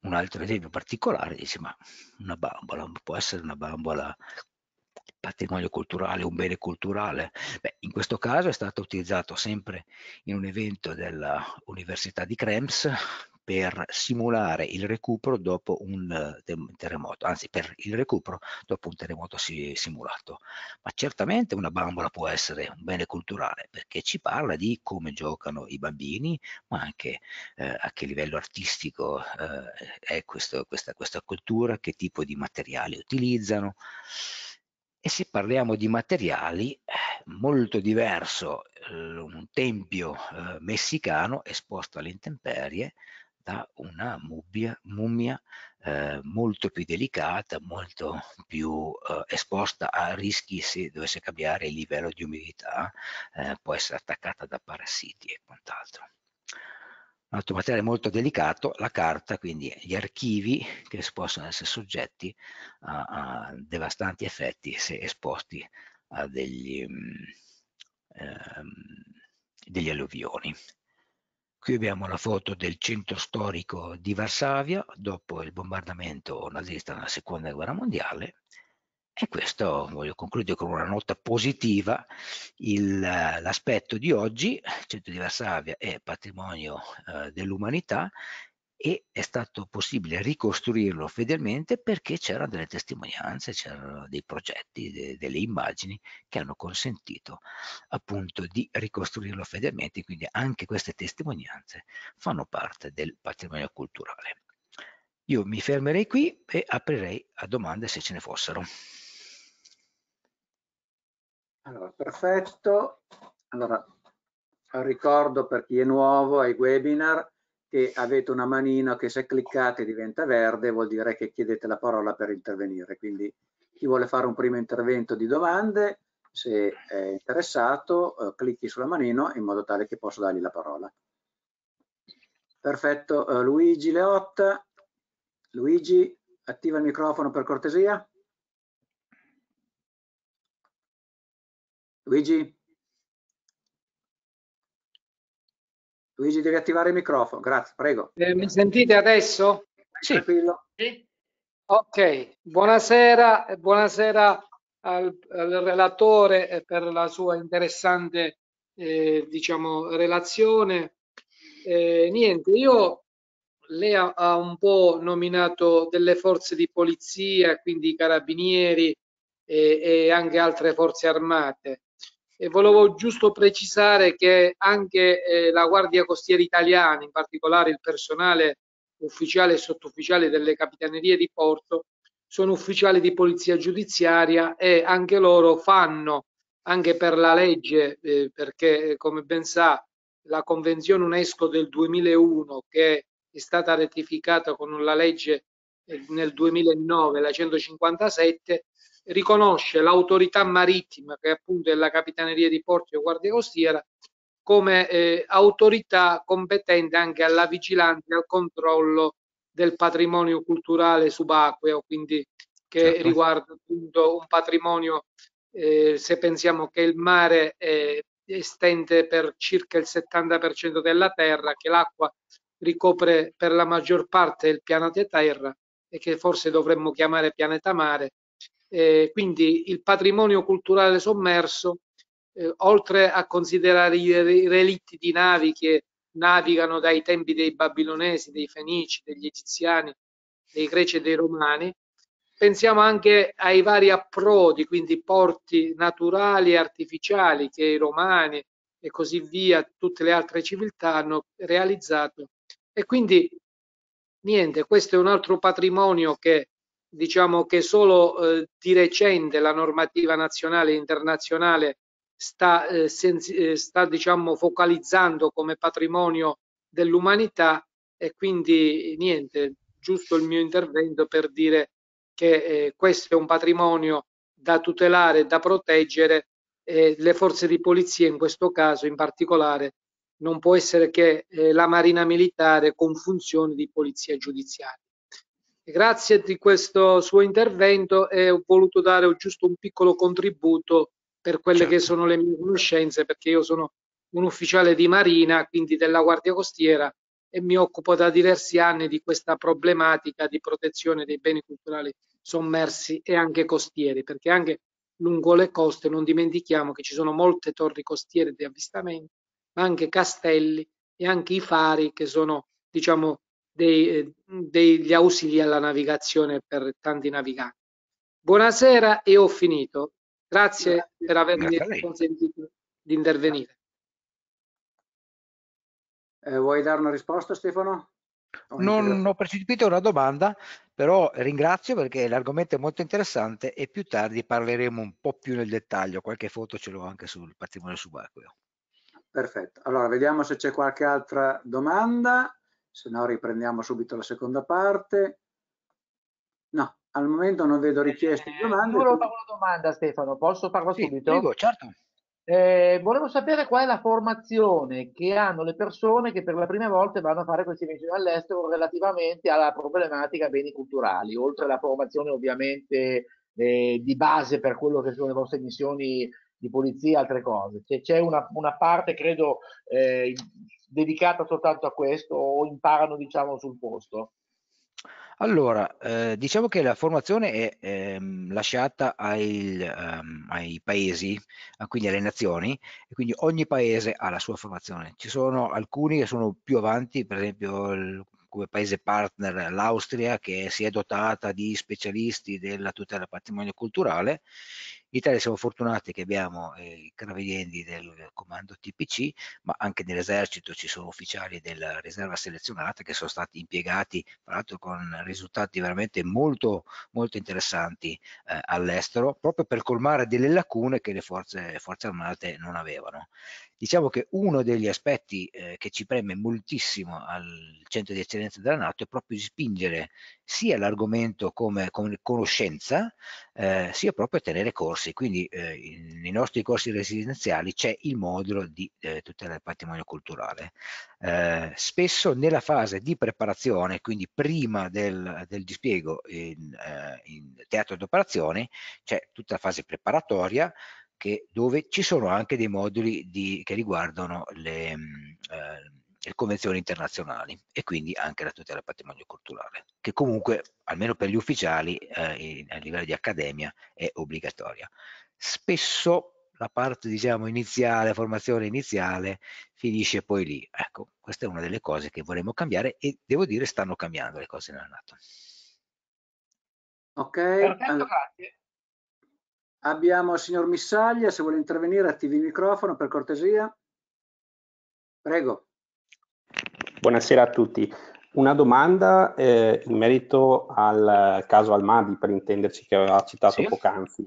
Un altro esempio particolare dice ma una bambola può essere una bambola patrimonio culturale, un bene culturale. Beh, in questo caso è stato utilizzato sempre in un evento dell'Università di Krems per simulare il recupero dopo eh, un terremoto, anzi per il recupero dopo un terremoto simulato. Ma certamente una bambola può essere un bene culturale perché ci parla di come giocano i bambini, ma anche eh, a che livello artistico eh, è questo, questa, questa cultura, che tipo di materiali utilizzano. E se parliamo di materiali, eh, molto diverso eh, un tempio messicano esposto alle intemperie da una mubbia, mummia eh, molto più delicata, molto più eh, esposta a rischi se dovesse cambiare il livello di umidità, eh, può essere attaccata da parassiti e quant'altro. Un altro materiale molto delicato, la carta, quindi gli archivi che possono essere soggetti a, a devastanti effetti se esposti a degli, um, degli alluvioni. Qui abbiamo la foto del centro storico di Varsavia dopo il bombardamento nazista nella seconda guerra mondiale e questo voglio concludere con una nota positiva. l'aspetto di oggi, il centro di Varsavia è patrimonio eh, dell'umanità e è stato possibile ricostruirlo fedelmente perché c'erano delle testimonianze, c'erano dei progetti, de, delle immagini che hanno consentito appunto di ricostruirlo fedelmente, quindi anche queste testimonianze fanno parte del patrimonio culturale. Io mi fermerei qui e aprirei a domande se ce ne fossero. Allora, perfetto. Allora, ricordo per chi è nuovo ai webinar che avete una manina che se cliccate diventa verde vuol dire che chiedete la parola per intervenire. Quindi chi vuole fare un primo intervento di domande, se è interessato, eh, clicchi sulla manina in modo tale che posso dargli la parola. Perfetto, eh, Luigi Leotta. Luigi, attiva il microfono per cortesia. Luigi? Luigi devi attivare il microfono, grazie, prego. Eh, mi sentite adesso? Sì. Sì. Ok, buonasera, eh, buonasera al, al, relatore eh, per la sua interessante eh, diciamo, relazione. Eh, niente, io lei ha, ha, un po' nominato delle forze di polizia, quindi i carabinieri e, eh, e anche altre forze armate. E volevo giusto precisare che anche eh, la Guardia Costiera italiana, in particolare il personale ufficiale e sottufficiale delle capitanerie di porto, sono ufficiali di polizia giudiziaria e anche loro fanno, anche per la legge, eh, perché eh, come ben sa la Convenzione UNESCO del 2001 che è stata ratificata con la legge eh, nel 2009, la 157, riconosce l'autorità marittima, che appunto è la Capitaneria di Porto e Guardia Costiera, come eh, autorità competente anche alla vigilanza e al controllo del patrimonio culturale subacqueo, quindi che certo. riguarda appunto un patrimonio, eh, se pensiamo che il mare è estende per circa il 70% della terra, che l'acqua ricopre per la maggior parte del pianeta Terra e che forse dovremmo chiamare pianeta mare, eh, quindi il patrimonio culturale sommerso, eh, oltre a considerare i relitti di navi che navigano dai tempi dei babilonesi, dei fenici, degli egiziani, dei greci e dei romani, pensiamo anche ai vari approdi, quindi porti naturali e artificiali che i romani e così via, tutte le altre civiltà hanno realizzato. E quindi, niente, questo è un altro patrimonio che diciamo che solo eh, di recente la normativa nazionale e internazionale sta, eh, senzi, eh, sta diciamo, focalizzando come patrimonio dell'umanità e quindi niente, giusto il mio intervento per dire che eh, questo è un patrimonio da tutelare, da proteggere e le forze di polizia in questo caso in particolare non può essere che eh, la Marina Militare con funzioni di polizia giudiziaria. Grazie di questo suo intervento e ho voluto dare giusto un piccolo contributo per quelle certo. che sono le mie conoscenze, perché io sono un ufficiale di Marina, quindi della Guardia Costiera, e mi occupo da diversi anni di questa problematica di protezione dei beni culturali sommersi e anche costieri, perché anche lungo le coste non dimentichiamo che ci sono molte torri costiere di avvistamento, ma anche castelli e anche i fari che sono diciamo dei, eh, degli ausili alla navigazione per tanti naviganti. Buonasera e ho finito. Grazie per avermi Grazie consentito di intervenire. Eh, vuoi dare una risposta Stefano? Non ho percepito una domanda, però ringrazio perché l'argomento è molto interessante e più tardi parleremo un po' più nel dettaglio, qualche foto ce l'ho anche sul patrimonio subacqueo. Perfetto, allora vediamo se c'è qualche altra domanda se no riprendiamo subito la seconda parte. No, al momento non vedo eh, richieste di eh, domande. Eh, volevo fare una domanda Stefano, posso farlo sì, subito? Prego, certo. Eh, volevo sapere qual è la formazione che hanno le persone che per la prima volta vanno a fare questi viaggi all'estero relativamente alla problematica beni culturali, oltre alla formazione ovviamente eh, di base per quello che sono le vostre missioni di polizia e altre cose. C'è una, una, parte, credo, eh, dedicata soltanto a questo o imparano diciamo sul posto? Allora, eh, diciamo che la formazione è ehm, lasciata ai, ehm, ai paesi, ah, quindi alle nazioni, e quindi ogni paese ha la sua formazione. Ci sono alcuni che sono più avanti, per esempio il, come paese partner l'Austria che si è dotata di specialisti della tutela del patrimonio culturale. In Italia siamo fortunati che abbiamo eh, i carabinieri del comando TPC, ma anche nell'esercito ci sono ufficiali della riserva selezionata che sono stati impiegati, tra l'altro con risultati veramente molto, molto interessanti eh, all'estero, proprio per colmare delle lacune che le forze, forze armate non avevano. Diciamo che uno degli aspetti eh, che ci preme moltissimo al centro di eccellenza della Nato è proprio di spingere sia l'argomento come, come, conoscenza, eh, sia proprio a tenere corsi. Quindi eh, in, nei nostri corsi residenziali c'è il modulo di eh, tutela del patrimonio culturale. Eh, spesso nella fase di preparazione, quindi prima del, del dispiego in, eh, in teatro d'operazione, c'è tutta la fase preparatoria che, dove ci sono anche dei moduli di, che riguardano le, mm, eh, le, convenzioni internazionali e quindi anche la tutela del patrimonio culturale, che comunque, almeno per gli ufficiali, eh, a livello di accademia, è obbligatoria. Spesso la parte diciamo iniziale, la formazione iniziale finisce poi lì. Ecco, questa è una delle cose che vorremmo cambiare e devo dire stanno cambiando le cose nella Nato. Ok, Perfetto, allora. grazie. Abbiamo il signor Missaglia, se vuole intervenire attivi il microfono per cortesia. Prego. Buonasera a tutti. Una domanda eh, in merito al caso Almadi, per intenderci, che aveva citato sì. poc'anzi.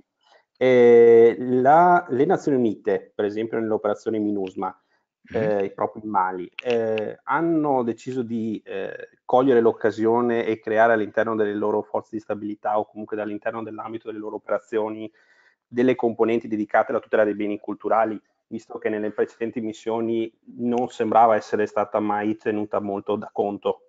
Eh, le Nazioni Unite, per esempio nell'operazione MINUSMA, mhm. eh, i propri mali, eh, hanno deciso di eh, cogliere l'occasione e creare all'interno delle loro forze di stabilità o comunque dall'interno dell'ambito delle loro operazioni delle componenti dedicate alla tutela dei beni culturali, visto che nelle precedenti missioni non sembrava essere stata mai tenuta molto da conto.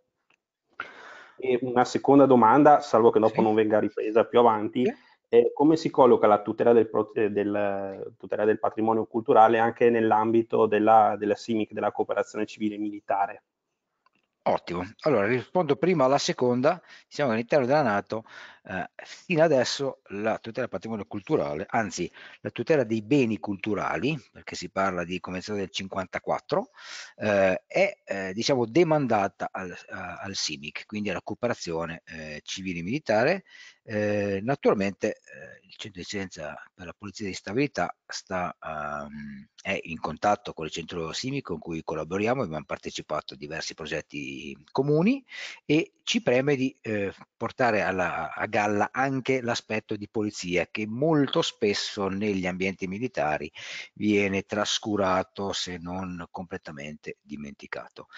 E una seconda domanda, salvo che dopo sì. non venga ripresa più avanti, sì. è come si colloca la tutela del, eh, del, tutela del patrimonio culturale anche nell'ambito della, della CIMIC, della cooperazione civile e militare? Ottimo, allora rispondo prima alla seconda, siamo all'interno della Nato, eh, fino adesso la tutela del patrimonio culturale, anzi la tutela dei beni culturali, perché si parla di Convenzione del 54, eh, è eh, diciamo demandata al, a, al, CIMIC, quindi alla cooperazione eh, civile e militare. Eh, naturalmente eh, il centro di scienza per la polizia di stabilità sta, um, è in contatto con il centro CIMIC con cui collaboriamo, abbiamo partecipato a diversi progetti comuni e ci preme di portare alla, a galla anche l'aspetto di polizia che molto spesso negli ambienti militari viene trascurato se non completamente dimenticato.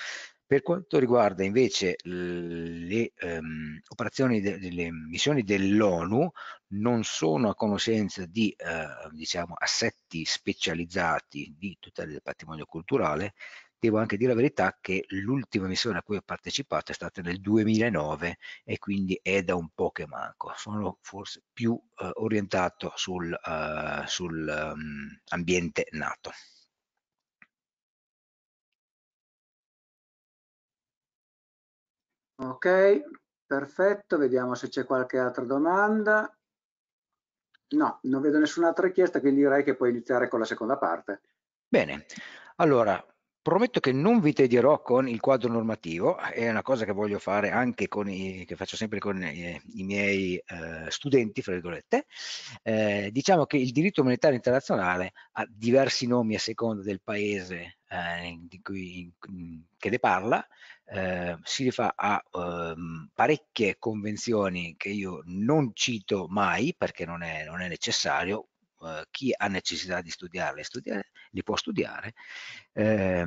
Per quanto riguarda invece le ehm, operazioni delle missioni dell'ONU, non sono a conoscenza di eh, diciamo, assetti specializzati di tutela del patrimonio culturale, devo anche dire la verità che l'ultima missione a cui ho partecipato è stata nel 2009 e quindi è da un po' che manco. Sono forse più eh, orientato sul, uh, sul um, ambiente nato. Ok, perfetto, vediamo se c'è qualche altra domanda. No, non vedo nessun'altra richiesta, quindi direi che puoi iniziare con la seconda parte. Bene, allora Prometto che non vi tedierò con il quadro normativo, è una cosa che voglio fare anche con i, che faccio sempre con i, eh, i miei eh, studenti, fra virgolette. Eh, diciamo che il diritto umanitario internazionale ha diversi nomi a seconda del paese eh, cui, in, che ne parla, eh, si rifà a ehm, parecchie convenzioni che io non cito mai perché non è, non è necessario, eh, chi ha necessità di studiarli, studiare, li può studiare. Eh,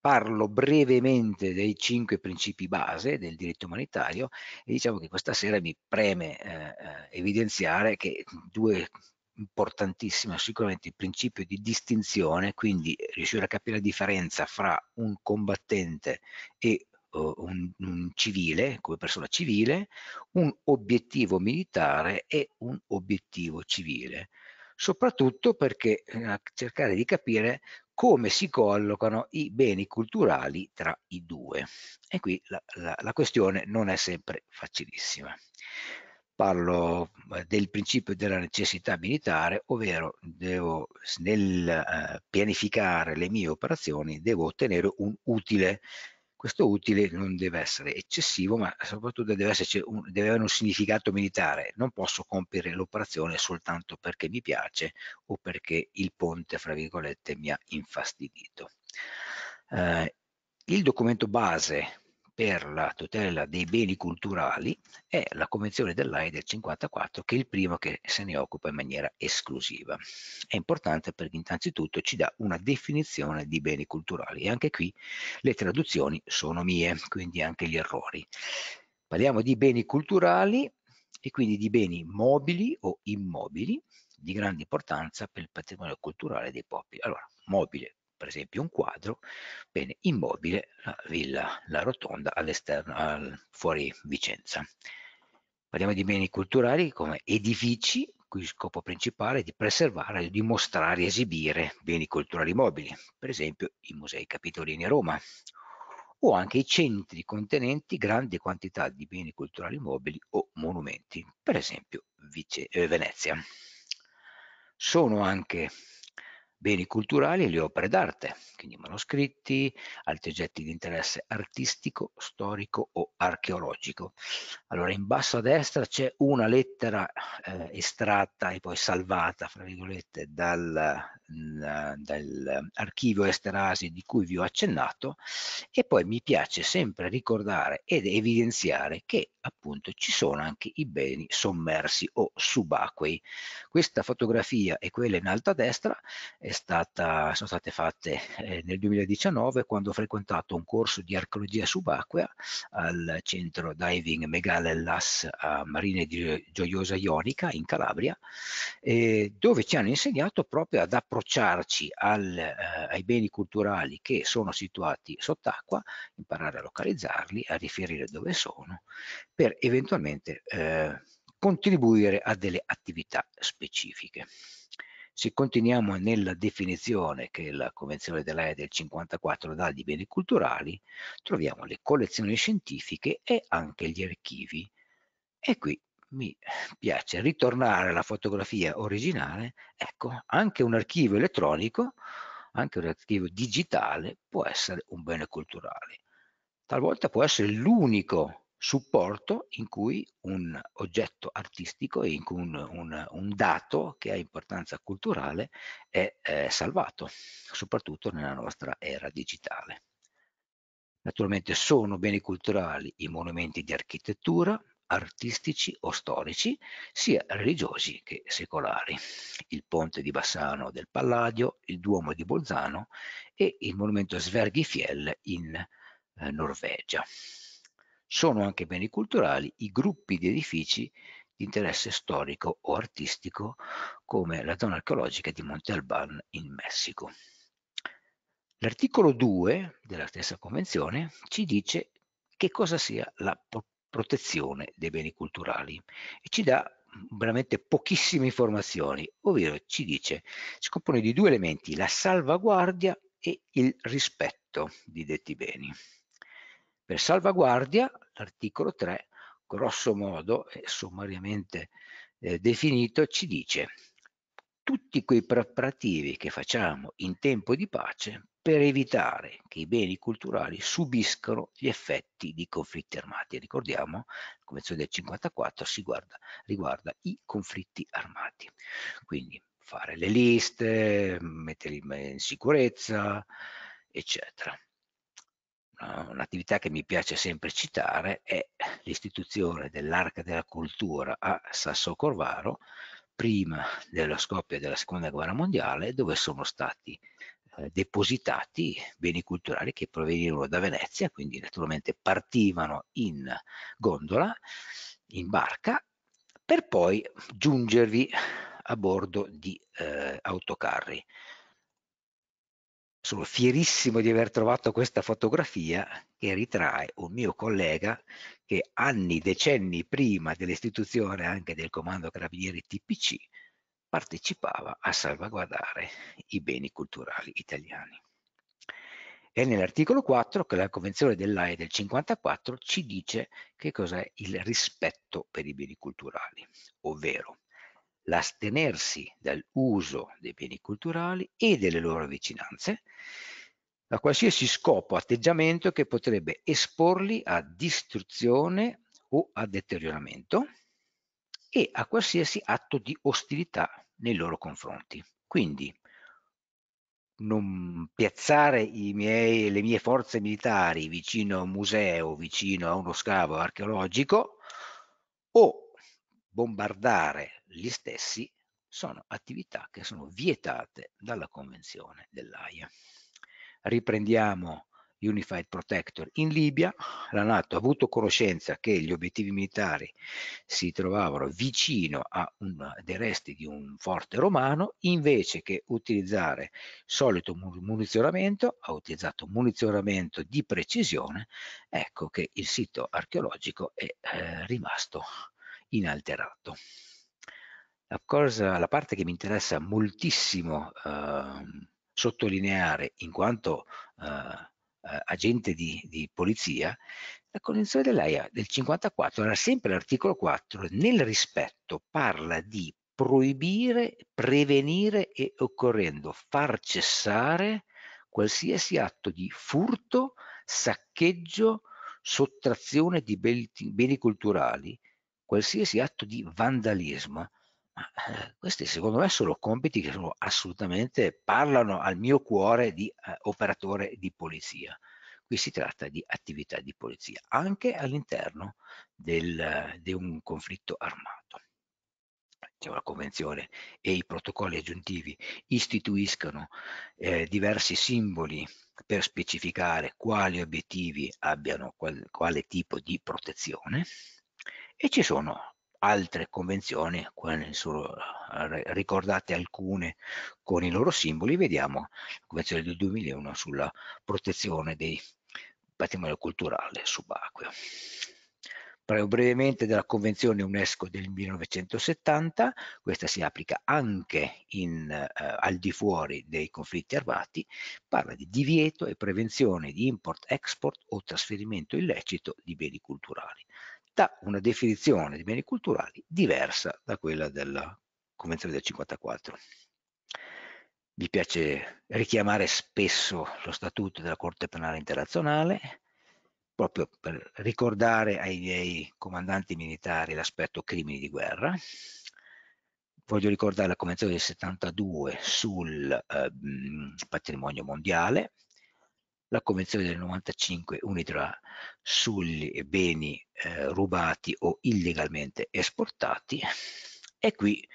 parlo brevemente dei cinque principi base del diritto umanitario e diciamo che questa sera mi preme eh, eh evidenziare che due importantissimi sicuramente il principio di distinzione, quindi riuscire a capire la differenza fra un combattente e eh, un, un, civile, come persona civile, un obiettivo militare e un obiettivo civile soprattutto perché eh, cercare di capire come si collocano i beni culturali tra i due. E qui la, la, la questione non è sempre facilissima. Parlo eh, del principio della necessità militare, ovvero devo, nel eh, pianificare le mie operazioni devo ottenere un utile questo utile non deve essere eccessivo, ma soprattutto deve, un, deve avere un significato militare. Non posso compiere l'operazione soltanto perché mi piace o perché il ponte, fra virgolette, mi ha infastidito. Eh, il documento base per la tutela dei beni culturali è la Convenzione dell'AI del 54 che è il primo che se ne occupa in maniera esclusiva. È importante perché innanzitutto ci dà una definizione di beni culturali e anche qui le traduzioni sono mie, quindi anche gli errori. Parliamo di beni culturali e quindi di beni mobili o immobili di grande importanza per il patrimonio culturale dei popoli. Allora, mobile per esempio un quadro, bene, immobile la villa La Rotonda all'esterno, al, fuori Vicenza. Parliamo di beni culturali come edifici, cui scopo principale è di preservare, di mostrare e esibire beni culturali mobili, per esempio i musei capitolini a Roma, o anche i centri contenenti grandi quantità di beni culturali mobili o monumenti, per esempio eh, Venezia. Sono anche beni culturali e le opere d'arte, quindi manoscritti, altri oggetti di interesse artistico, storico o archeologico. Allora in basso a destra c'è una lettera eh, estratta e poi salvata, fra virgolette, dal, dall'archivio Esterasi di cui vi ho accennato e poi mi piace sempre ricordare ed evidenziare che appunto ci sono anche i beni sommersi o subacquei. Questa fotografia e quella in alto a destra è stata, sono state fatte eh, nel 2019 quando ho frequentato un corso di archeologia subacquea al centro diving Megale Las a Marina di Gioiosa Ionica in Calabria, eh, dove ci hanno insegnato proprio ad approcciarci al, eh, ai beni culturali che sono situati sott'acqua, imparare a localizzarli, a riferire dove sono, per eventualmente eh, contribuire a delle attività specifiche. Se continuiamo nella definizione che la Convenzione dell'AE del 54 dà di beni culturali, troviamo le collezioni scientifiche e anche gli archivi. E qui mi piace ritornare alla fotografia originale, ecco, anche un archivio elettronico, anche un archivio digitale può essere un bene culturale. Talvolta può essere l'unico supporto in cui un oggetto artistico, in cui un, un, un dato che ha importanza culturale è eh, salvato, soprattutto nella nostra era digitale. Naturalmente sono beni culturali i monumenti di architettura, artistici o storici, sia religiosi che secolari. Il ponte di Bassano del Palladio, il Duomo di Bolzano e il monumento Sverghifiel in eh, Norvegia. Sono anche beni culturali i gruppi di edifici di interesse storico o artistico come la zona archeologica di Monte Alban in Messico. L'articolo 2 della stessa convenzione ci dice che cosa sia la protezione dei beni culturali e ci dà veramente pochissime informazioni, ovvero ci dice si compone di due elementi, la salvaguardia e il rispetto di detti beni. Per salvaguardia, l'articolo 3, grosso modo e sommariamente eh, definito, ci dice tutti quei preparativi che facciamo in tempo di pace per evitare che i beni culturali subiscano gli effetti di conflitti armati. Ricordiamo, la Convenzione del 54 si guarda, riguarda i conflitti armati. Quindi fare le liste, metterli in sicurezza, eccetera. Ah, un'attività che mi piace sempre citare è l'istituzione dell'Arca della Cultura a Sasso Corvaro, prima dello scoppio della Seconda Guerra Mondiale, dove sono stati eh, depositati beni culturali che provenivano da Venezia, quindi naturalmente partivano in gondola, in barca, per poi giungervi a bordo di eh, autocarri. Sono fierissimo di aver trovato questa fotografia che ritrae un mio collega che anni, decenni prima dell'istituzione anche del Comando Carabinieri TPC partecipava a salvaguardare i beni culturali italiani. È nell'articolo 4 che la Convenzione dell'AE del 54 ci dice che cos'è il rispetto per i beni culturali, ovvero l'astenersi dal uso dei beni culturali e delle loro vicinanze, da qualsiasi scopo o atteggiamento che potrebbe esporli a distruzione o a deterioramento e a qualsiasi atto di ostilità nei loro confronti. Quindi non piazzare miei, le mie forze militari vicino a un museo, vicino a uno scavo archeologico o bombardare gli stessi sono attività che sono vietate dalla Convenzione dell'AIA. Riprendiamo Unified Protector in Libia, la Nato ha avuto conoscenza che gli obiettivi militari si trovavano vicino a un, dei resti di un forte romano, invece che utilizzare solito munizionamento, ha utilizzato munizionamento di precisione, ecco che il sito archeologico è eh, rimasto inalterato. Cosa, la parte che mi interessa moltissimo eh, sottolineare in quanto eh, eh, agente di, di, polizia, la Convenzione dell'AIA del 54 era sempre l'articolo 4, nel rispetto parla di proibire, prevenire e occorrendo far cessare qualsiasi atto di furto, saccheggio, sottrazione di beni culturali, qualsiasi atto di vandalismo, ma eh, questi secondo me sono compiti che sono assolutamente parlano al mio cuore di eh, operatore di polizia. Qui si tratta di attività di polizia anche all'interno del, eh, di un conflitto armato. Che la convenzione e i protocolli aggiuntivi istituiscano eh, diversi simboli per specificare quali obiettivi abbiano qual, quale tipo di protezione e ci sono altre convenzioni, solo, eh, ricordate alcune con i loro simboli, vediamo la Convenzione del 2001 sulla protezione del patrimonio culturale subacqueo. Parliamo brevemente della Convenzione UNESCO del 1970, questa si applica anche in, eh, al di fuori dei conflitti armati, parla di divieto e prevenzione di import, export o trasferimento illecito di beni culturali dà una definizione di beni culturali diversa da quella della Convenzione del 54. Mi piace richiamare spesso lo statuto della Corte Penale Internazionale, proprio per ricordare ai miei comandanti militari l'aspetto crimini di guerra. Voglio ricordare la Convenzione del 72 sul eh, patrimonio mondiale, la Convenzione del 95 UNITRA sugli beni eh, rubati o illegalmente esportati e qui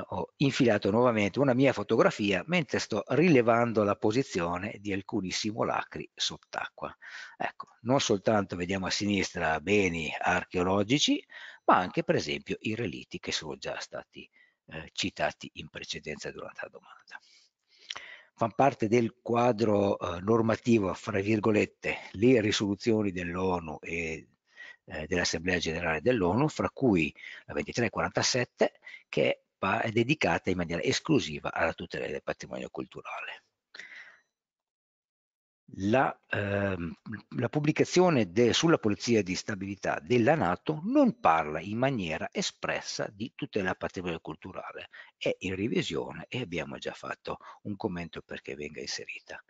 ho infilato nuovamente una mia fotografia mentre sto rilevando la posizione di alcuni simulacri sott'acqua. Ecco, non soltanto vediamo a sinistra beni archeologici, ma anche per esempio i reliti che sono già stati eh, citati in precedenza durante la domanda fanno parte del quadro eh, normativo, fra virgolette, le risoluzioni dell'ONU e eh, dell'Assemblea Generale dell'ONU, fra cui la 2347, che è dedicata in maniera esclusiva alla tutela del patrimonio culturale la, ehm, la pubblicazione de, sulla polizia di stabilità della Nato non parla in maniera espressa di tutela patrimoniale culturale, è in revisione e abbiamo già fatto un commento perché venga inserita.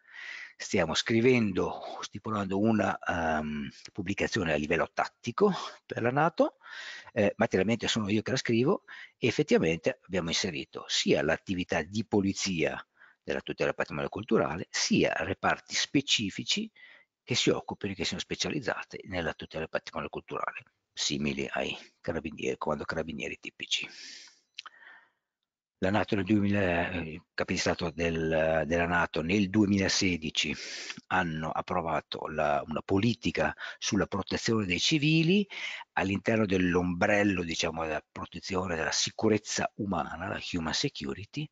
Stiamo scrivendo, stipulando una um, pubblicazione a livello tattico per la Nato, eh, materialmente sono io che la scrivo e effettivamente abbiamo inserito sia l'attività di polizia della tutela del patrimonio culturale, sia reparti specifici che si occupino, che siano specializzati nella tutela del patrimonio culturale, simili ai carabinieri, comando carabinieri tipici. La Nato nel 2000, eh, di Stato del, della Nato nel 2016 hanno approvato la, una politica sulla protezione dei civili all'interno dell'ombrello diciamo, della protezione della sicurezza umana, la Human Security,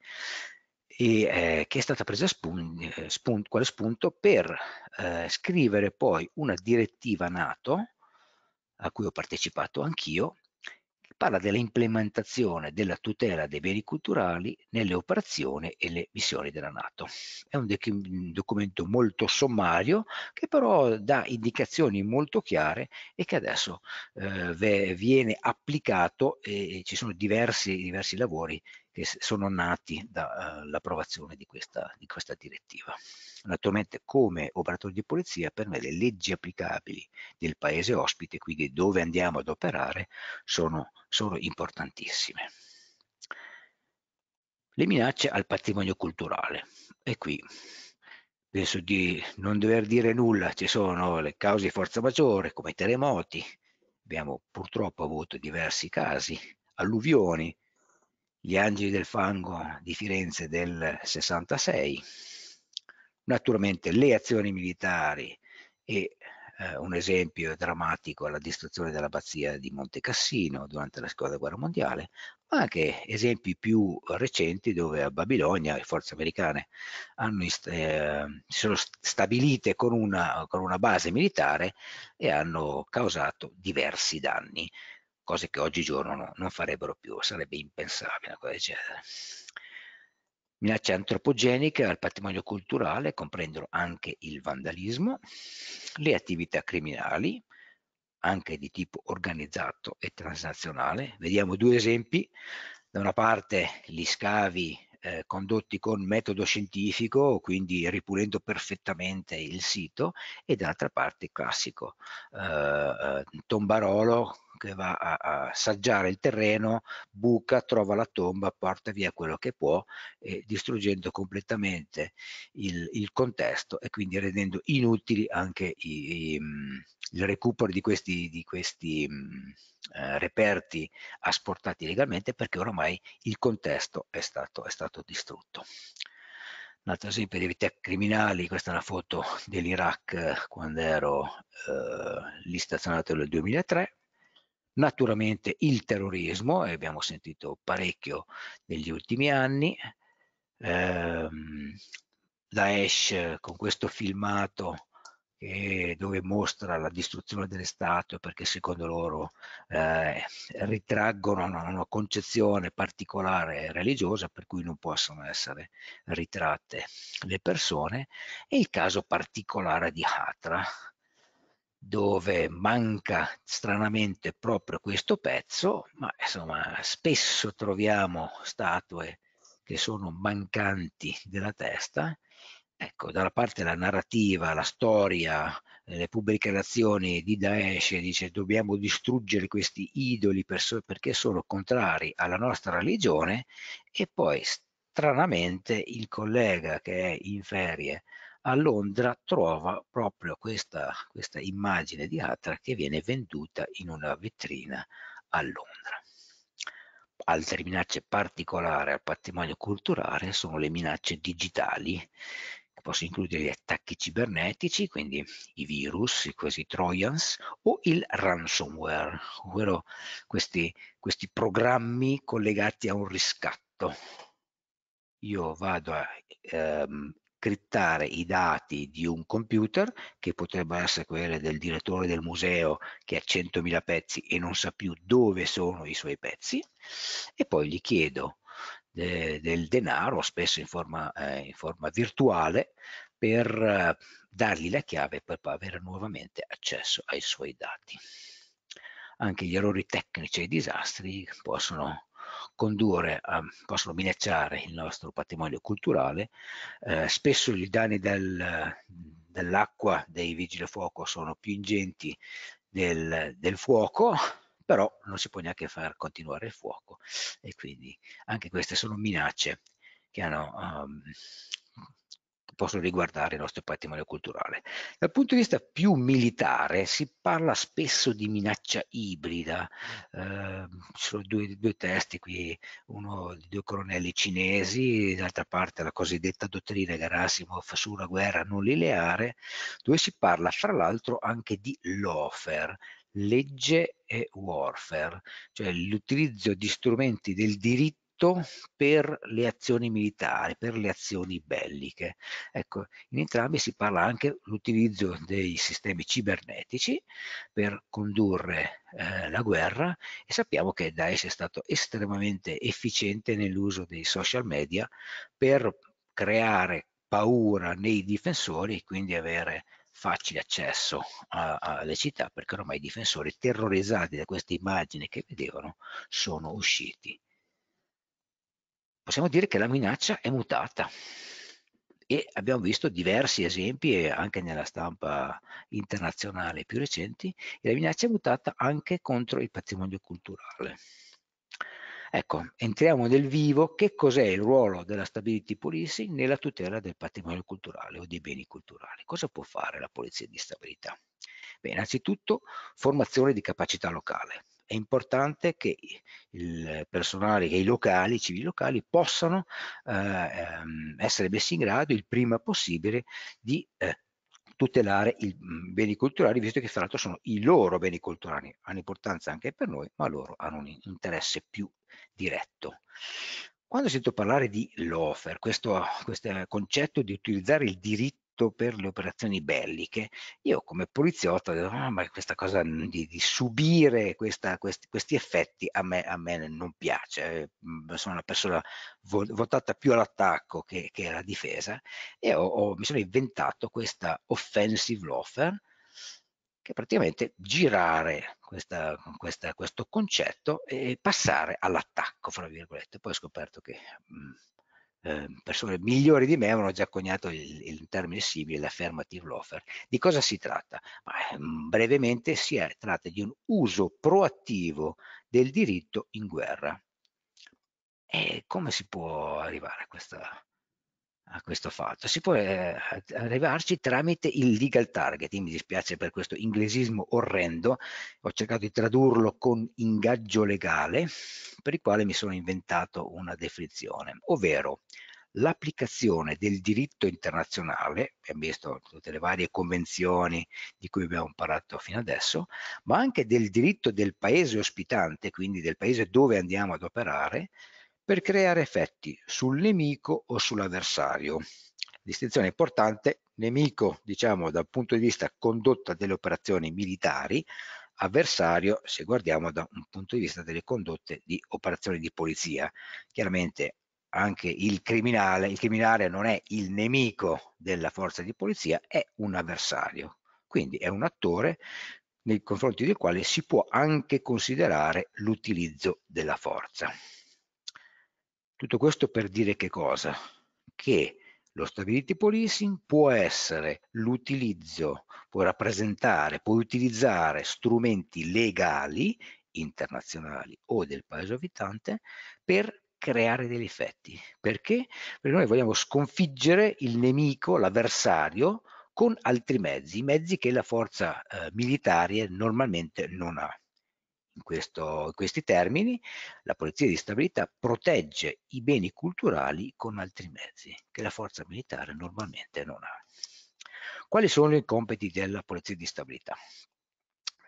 e, eh, che è stata presa spun, eh, spun, quale spunto per eh, scrivere poi una direttiva NATO a cui ho partecipato anch'io che parla dell'implementazione della tutela dei beni culturali nelle operazioni e le missioni della Nato. È un, un documento molto sommario che però dà indicazioni molto chiare e che adesso eh, viene applicato e ci sono diversi, diversi lavori che sono nati dall'approvazione eh, di, di questa, direttiva. Naturalmente come operatore di polizia per me le leggi applicabili del paese ospite, quindi dove andiamo ad operare, sono, sono importantissime. Le minacce al patrimonio culturale. E qui penso di non dover dire nulla, ci sono le cause di forza maggiore come i terremoti, abbiamo purtroppo avuto diversi casi, alluvioni, gli Angeli del Fango di Firenze del 66, naturalmente le azioni militari e eh, un esempio drammatico alla distruzione dell'abbazia di Monte Cassino durante la seconda guerra mondiale, ma anche esempi più recenti dove a Babilonia le forze americane hanno, eh, si sono stabilite con una, con una, base militare e hanno causato diversi danni cose che oggigiorno no, non farebbero più, sarebbe impensabile una cosa del genere. Minacce antropogeniche al patrimonio culturale comprendono anche il vandalismo, le attività criminali, anche di tipo organizzato e transnazionale. Vediamo due esempi. Da una parte gli scavi eh, condotti con metodo scientifico, quindi ripulendo perfettamente il sito, e dall'altra parte il classico eh, eh tombarolo che va a, a saggiare il terreno, buca, trova la tomba, porta via quello che può, eh, distruggendo completamente il, il, contesto e quindi rendendo inutili anche i, i, mm, il recupero di questi, di questi mm, eh, reperti asportati legalmente perché ormai il contesto è stato, è stato distrutto un altro esempio di vite criminali, questa è una foto dell'Iraq eh, quando ero eh, lì stazionato nel 2003, Naturalmente il terrorismo, e abbiamo sentito parecchio negli ultimi anni, ehm, Daesh con questo filmato dove mostra la distruzione delle statue perché secondo loro eh, ritraggono una, una, concezione particolare religiosa per cui non possono essere ritratte le persone e il caso particolare di Hatra dove manca stranamente proprio questo pezzo, ma insomma spesso troviamo statue che sono mancanti della testa. Ecco, dalla parte la narrativa, la storia, le pubblicazioni di Daesh dice dobbiamo distruggere questi idoli perché sono contrari alla nostra religione e poi stranamente il collega che è in ferie a Londra trova proprio questa, questa immagine di Atra che viene venduta in una vetrina a Londra. Altre minacce particolari al patrimonio culturale sono le minacce digitali, che possono includere gli attacchi cibernetici, quindi i virus, i quasi trojans, o il ransomware, ovvero questi, questi programmi collegati a un riscatto. Io vado a ehm, criptare i dati di un computer, che potrebbero essere quelli del direttore del museo che ha 100.000 pezzi e non sa più dove sono i suoi pezzi, e poi gli chiedo de eh, del denaro, spesso in forma, eh, in forma virtuale, per eh, dargli la chiave per poi avere nuovamente accesso ai suoi dati. Anche gli errori tecnici e i disastri possono condurre, a, possono minacciare il nostro patrimonio culturale. Eh, spesso i danni del, dell'acqua dei vigili del fuoco sono più ingenti del, del fuoco, però non si può neanche far continuare il fuoco e quindi anche queste sono minacce che hanno um, possono riguardare il nostro patrimonio culturale. Dal punto di vista più militare si parla spesso di minaccia ibrida, eh, ci sono due, due testi qui, uno di due colonnelli cinesi, d'altra parte la cosiddetta dottrina Gerasimov sulla guerra non lineare, dove si parla fra l'altro anche di lawfare, legge e warfare, cioè l'utilizzo di strumenti del diritto fatto per le azioni militari, per le azioni belliche. Ecco, in entrambi si parla anche dell'utilizzo dei sistemi cibernetici per condurre eh, la guerra e sappiamo che Daesh è stato estremamente efficiente nell'uso dei social media per creare paura nei difensori e quindi avere facile accesso alle città perché ormai i difensori terrorizzati da queste immagini che vedevano sono usciti possiamo dire che la minaccia è mutata e abbiamo visto diversi esempi eh, anche nella stampa internazionale più recenti e la minaccia è mutata anche contro il patrimonio culturale. Ecco, entriamo nel vivo, che cos'è il ruolo della stability policy nella tutela del patrimonio culturale o dei beni culturali? Cosa può fare la polizia di stabilità? Beh, innanzitutto formazione di capacità locale è importante che il personale, che i locali, i civili locali, possano eh, ehm, essere messi in grado il prima possibile di eh, tutelare i beni culturali, visto che fra l'altro sono i loro beni culturali, hanno importanza anche per noi, ma loro hanno un interesse più diretto. Quando sento parlare di lawfare, questo, questo concetto di utilizzare il diritto fatto per le operazioni belliche. Io come poliziotto dico, ah, ma questa cosa di, di subire questa, questi, questi, effetti a me, a me, non piace. Mhmm, sono una persona votata più all'attacco che, che, alla difesa e ho, ho, mi sono inventato questa offensive lawfare che praticamente girare questa, questa, questo concetto e passare all'attacco, fra virgolette. Poi ho scoperto che mh, mhmm, Ehm, persone migliori di me avevano già coniato il, il termine simile, l'affirmative offer. Di cosa si tratta? Beh, brevemente si è, tratta di un uso proattivo del diritto in guerra. E come si può arrivare a questa a questo fatto. Si può eh, arrivarci tramite il legal targeting, mi dispiace per questo inglesismo orrendo, ho cercato di tradurlo con ingaggio legale, per il quale mi sono inventato una definizione, ovvero l'applicazione del diritto internazionale, abbiamo visto tutte le varie convenzioni di cui abbiamo parlato fino adesso, ma anche del diritto del paese ospitante, quindi del paese dove andiamo ad operare, per creare effetti sul nemico o sull'avversario. Distinzione importante, nemico diciamo dal punto di vista condotta delle operazioni militari, avversario se guardiamo da un punto di vista delle condotte di operazioni di polizia. Chiaramente anche il criminale, il criminale non è il nemico della forza di polizia, è un avversario, quindi è un attore nei confronti del quale si può anche considerare l'utilizzo della forza. Tutto questo per dire che cosa? Che lo stability policing può essere l'utilizzo, può rappresentare, può utilizzare strumenti legali internazionali o del paese abitante per creare degli effetti. Perché? Perché noi vogliamo sconfiggere il nemico, l'avversario, con altri mezzi, mezzi che la forza eh, militare normalmente non ha in, questo, questi termini, la polizia di stabilità protegge i beni culturali con altri mezzi che la forza militare normalmente non ha. Quali sono i compiti della polizia di stabilità?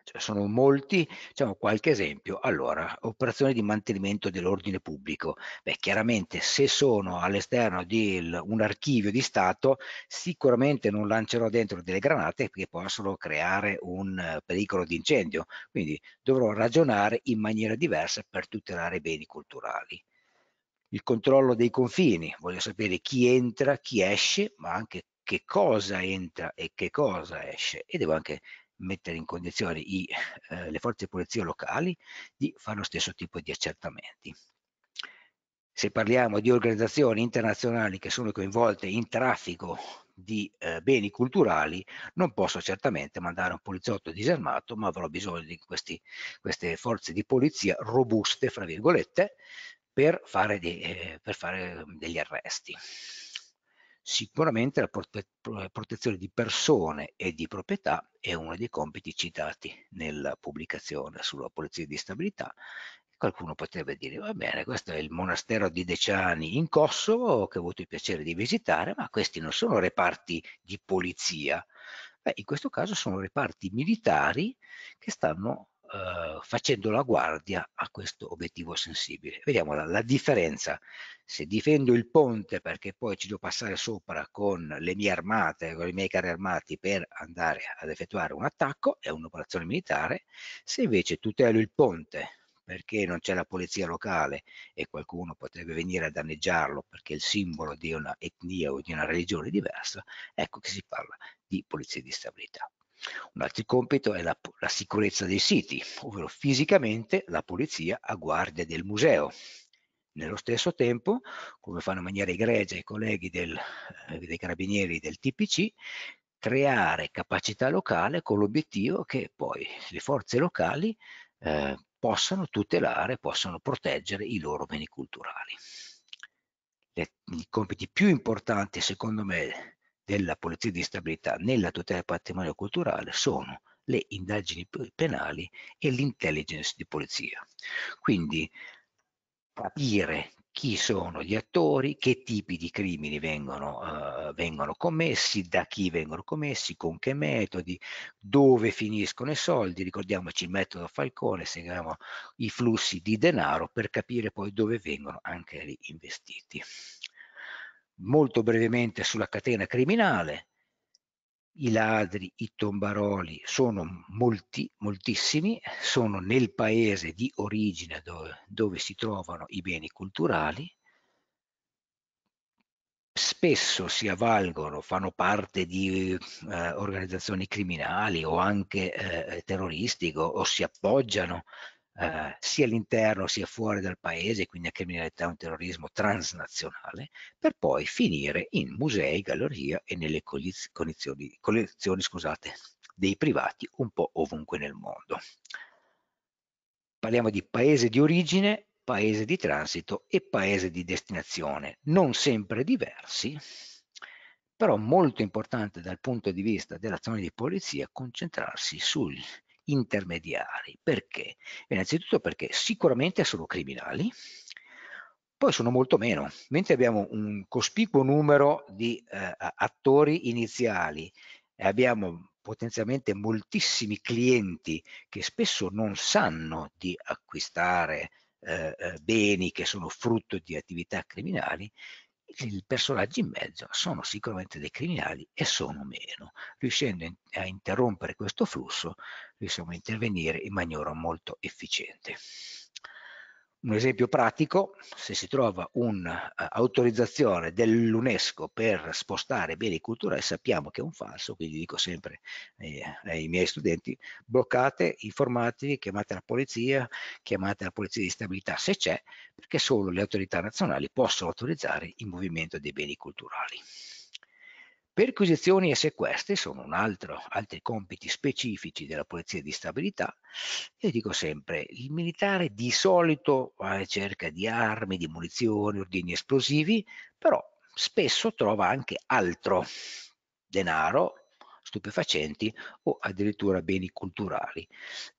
cioè sono molti, diciamo qualche esempio. Allora, operazioni di mantenimento dell'ordine pubblico. Beh, chiaramente se sono all'esterno di un archivio di Stato, sicuramente non lancerò dentro delle granate che possono creare un eh, pericolo di incendio, quindi dovrò ragionare in maniera diversa per tutelare i beni culturali il controllo dei confini, voglio sapere chi entra, chi esce, ma anche che cosa entra e che cosa esce e devo anche mettere in condizione i, eh, le forze di polizia locali di fare lo stesso tipo di accertamenti. Se parliamo di organizzazioni internazionali che sono coinvolte in traffico di eh, beni culturali, non posso certamente mandare un poliziotto disarmato, ma avrò bisogno di questi, queste forze di polizia robuste, fra virgolette, per fare, dei, eh, per fare mm, degli arresti. Sicuramente la prote eh, protezione di persone e di proprietà è uno dei compiti citati nella pubblicazione sulla polizia di stabilità. Qualcuno potrebbe dire, va bene, questo è il monastero di Deciani in Kosovo che ho avuto il piacere di visitare, ma questi non sono reparti di polizia, Beh, in questo caso sono reparti militari che stanno eh, facendo la guardia a questo obiettivo sensibile. Vediamo la, la, differenza. Se difendo il ponte perché poi ci devo passare sopra con le mie armate, con i miei carri armati per andare ad effettuare un attacco, è un'operazione militare. Se invece tutelo il ponte perché non c'è la polizia locale e qualcuno potrebbe venire a danneggiarlo perché è il simbolo di una etnia o di una religione diversa, ecco che si parla di polizia di stabilità. Un altro compito è la, la sicurezza dei siti, ovvero fisicamente la polizia a guardia del museo. Nello stesso tempo, come fanno in maniera egregia i colleghi del, eh, dei carabinieri del TPC, creare capacità locale con l'obiettivo che poi le forze locali eh, possano tutelare, possano proteggere i loro beni culturali. Le, I compiti più importanti, secondo me, della Polizia di Stabilità nella tutela del patrimonio culturale sono le indagini penali e l'intelligence di polizia. Quindi capire chi sono gli attori, che tipi di crimini vengono, uh, vengono, commessi, da chi vengono commessi, con che metodi, dove finiscono i soldi. Ricordiamoci il metodo Falcone, seguiamo i flussi di denaro per capire poi dove vengono anche lì investiti molto brevemente sulla catena criminale. I ladri, i tombaroli sono molti, moltissimi, sono nel paese di origine dove, dove si trovano i beni culturali, spesso si avvalgono, fanno parte di eh, organizzazioni criminali o anche eh, terroristiche o, o si appoggiano eh, sia all'interno sia fuori dal paese, quindi a criminalità e un terrorismo transnazionale, per poi finire in musei, gallerie e nelle collezioni, collezioni scusate, dei privati un po' ovunque nel mondo. Parliamo di paese di origine, paese di transito e paese di destinazione, non sempre diversi, però molto importante dal punto di vista dell'azione di polizia concentrarsi sugli intermediari. Perché? Innanzitutto perché sicuramente sono criminali, poi sono molto meno, mentre abbiamo un cospicuo numero di eh, attori iniziali e abbiamo potenzialmente moltissimi clienti che spesso non sanno di acquistare eh, eh beni che sono frutto di attività criminali, i personaggi in mezzo sono sicuramente dei criminali e sono meno. Riuscendo a interrompere questo flusso, riusciamo a intervenire in maniera molto efficiente. Un esempio pratico, se si trova un'autorizzazione eh, dell'UNESCO per spostare beni culturali, sappiamo che è un falso, quindi dico sempre eh, ai miei studenti, bloccate, informatevi, chiamate la polizia, chiamate la polizia di stabilità se c'è, perché solo le autorità nazionali possono autorizzare il movimento dei beni culturali. Perquisizioni e sequestri sono altro, altri compiti specifici della Polizia di Stabilità. Io dico sempre, il militare di solito va alla ricerca di armi, di munizioni, ordini esplosivi, però spesso trova anche altro denaro, stupefacenti o addirittura beni culturali.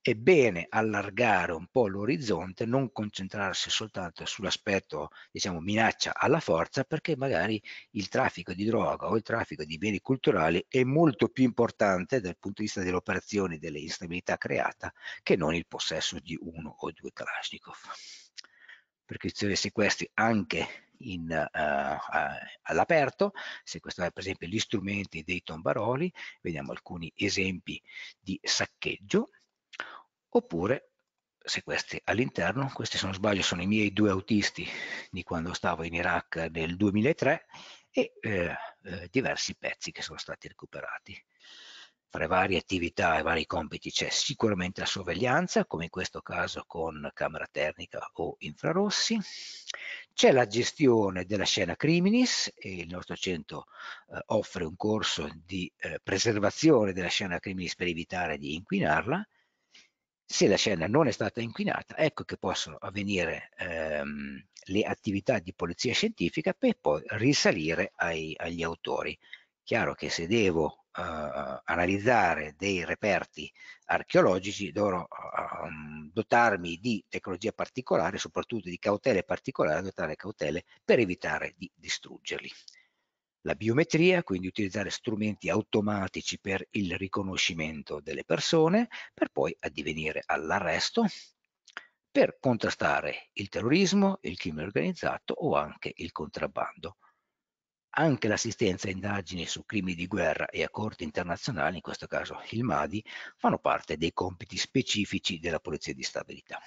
È bene allargare un po' l'orizzonte, non concentrarsi soltanto sull'aspetto, diciamo, minaccia alla forza, perché magari il traffico di droga o il traffico di beni culturali è molto più importante dal punto di vista delle operazioni e delle instabilità creata che non il possesso di uno o due Kalashnikov. Perché se questi anche in, uh, all'aperto, se questo è per esempio gli strumenti dei tombaroli, vediamo alcuni esempi di saccheggio, oppure se questi all'interno, questi se non sbaglio sono i miei due autisti di quando stavo in Iraq nel 2003 e eh, eh, diversi pezzi che sono stati recuperati. Fra le varie attività e vari compiti c'è sicuramente la sorveglianza, come in questo caso con camera termica o infrarossi, c'è la gestione della scena criminis e il nostro centro eh, offre un corso di eh, preservazione della scena criminis per evitare di inquinarla. Se la scena non è stata inquinata, ecco che possono avvenire ehm, le attività di polizia scientifica per poi risalire ai, agli autori. Chiaro che se devo eh, analizzare dei reperti archeologici dovrò eh, dotarmi di tecnologia particolare, soprattutto di cautele particolari, adottare cautele per evitare di distruggerli. La biometria, quindi utilizzare strumenti automatici per il riconoscimento delle persone, per poi addivenire all'arresto, per contrastare il terrorismo, il crimine organizzato o anche il contrabbando anche l'assistenza a indagini su crimini di guerra e a corti internazionali, in questo caso il MADI, fanno parte dei compiti specifici della Polizia di Stabilità.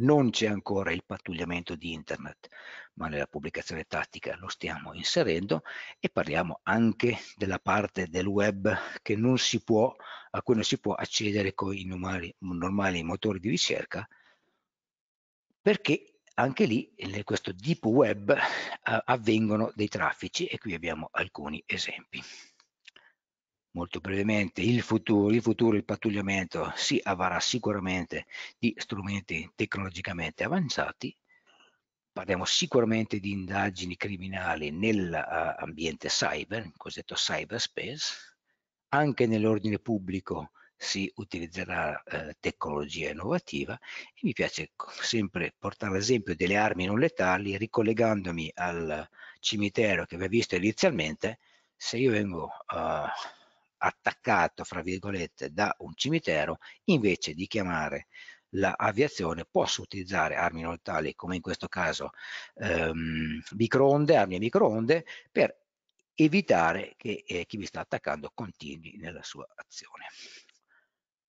Non c'è ancora il pattugliamento di internet, ma nella pubblicazione tattica lo stiamo inserendo e parliamo anche della parte del web può, a cui non si può accedere con i normali, normali motori di ricerca, perché anche lì in questo deep web eh, avvengono dei traffici e qui abbiamo alcuni esempi. Molto brevemente, il futuro, il futuro, il pattugliamento si avvarrà sicuramente di strumenti tecnologicamente avanzati, parliamo sicuramente di indagini criminali nell'ambiente eh, cyber, cosiddetto cyberspace, anche nell'ordine pubblico si utilizzerà eh, tecnologia innovativa e mi piace sempre portare l'esempio delle armi non letali ricollegandomi al cimitero che abbiamo visto inizialmente, se io vengo eh, attaccato, fra virgolette, da un cimitero, invece di chiamare l'aviazione posso utilizzare armi non letali come in questo caso ehm, microonde, armi a microonde per evitare che eh, chi mi sta attaccando continui nella sua azione.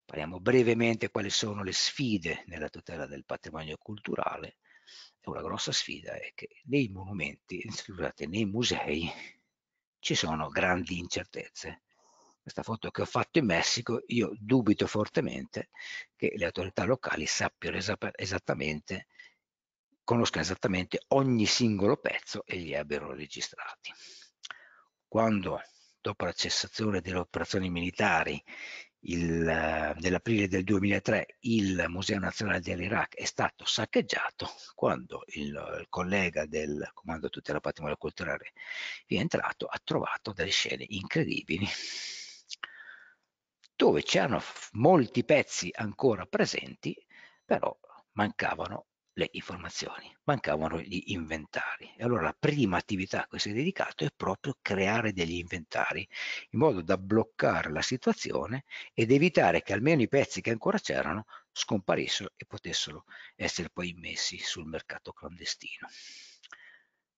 Parliamo brevemente quali sono le sfide nella tutela del patrimonio culturale. Una grossa sfida è che nei monumenti, scusate, nei musei ci sono grandi incertezze. Questa foto che ho fatto in Messico, io dubito fortemente che le autorità locali sappiano esattamente, conoscano esattamente ogni singolo pezzo e li abbiano registrati. Quando dopo la cessazione delle operazioni militari eh, nell'aprile del 2003 il Museo Nazionale dell'Iraq è stato saccheggiato quando il, il collega del Comando Tutela Patrimonio Culturale è entrato, ha trovato delle scene incredibili dove c'erano molti pezzi ancora presenti, però mancavano le informazioni, mancavano gli inventari. E allora la prima attività a cui si è dedicato è proprio creare degli inventari, in modo da bloccare la situazione ed evitare che almeno i pezzi che ancora c'erano scomparissero e potessero essere poi immessi sul mercato clandestino.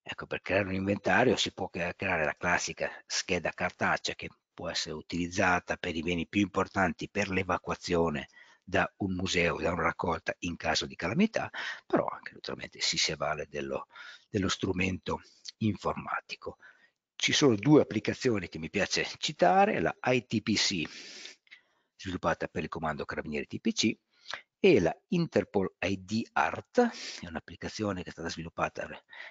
Ecco, per creare un inventario si può creare la classica scheda cartacea che può essere utilizzata per i beni più importanti per l'evacuazione da un museo, da una raccolta in caso di calamità, però anche naturalmente si si avvale dello, dello strumento informatico. Ci sono due applicazioni che mi piace citare, la ITPC sviluppata per il comando carabinieri TPC e la Interpol ID Art, è un'applicazione che è stata sviluppata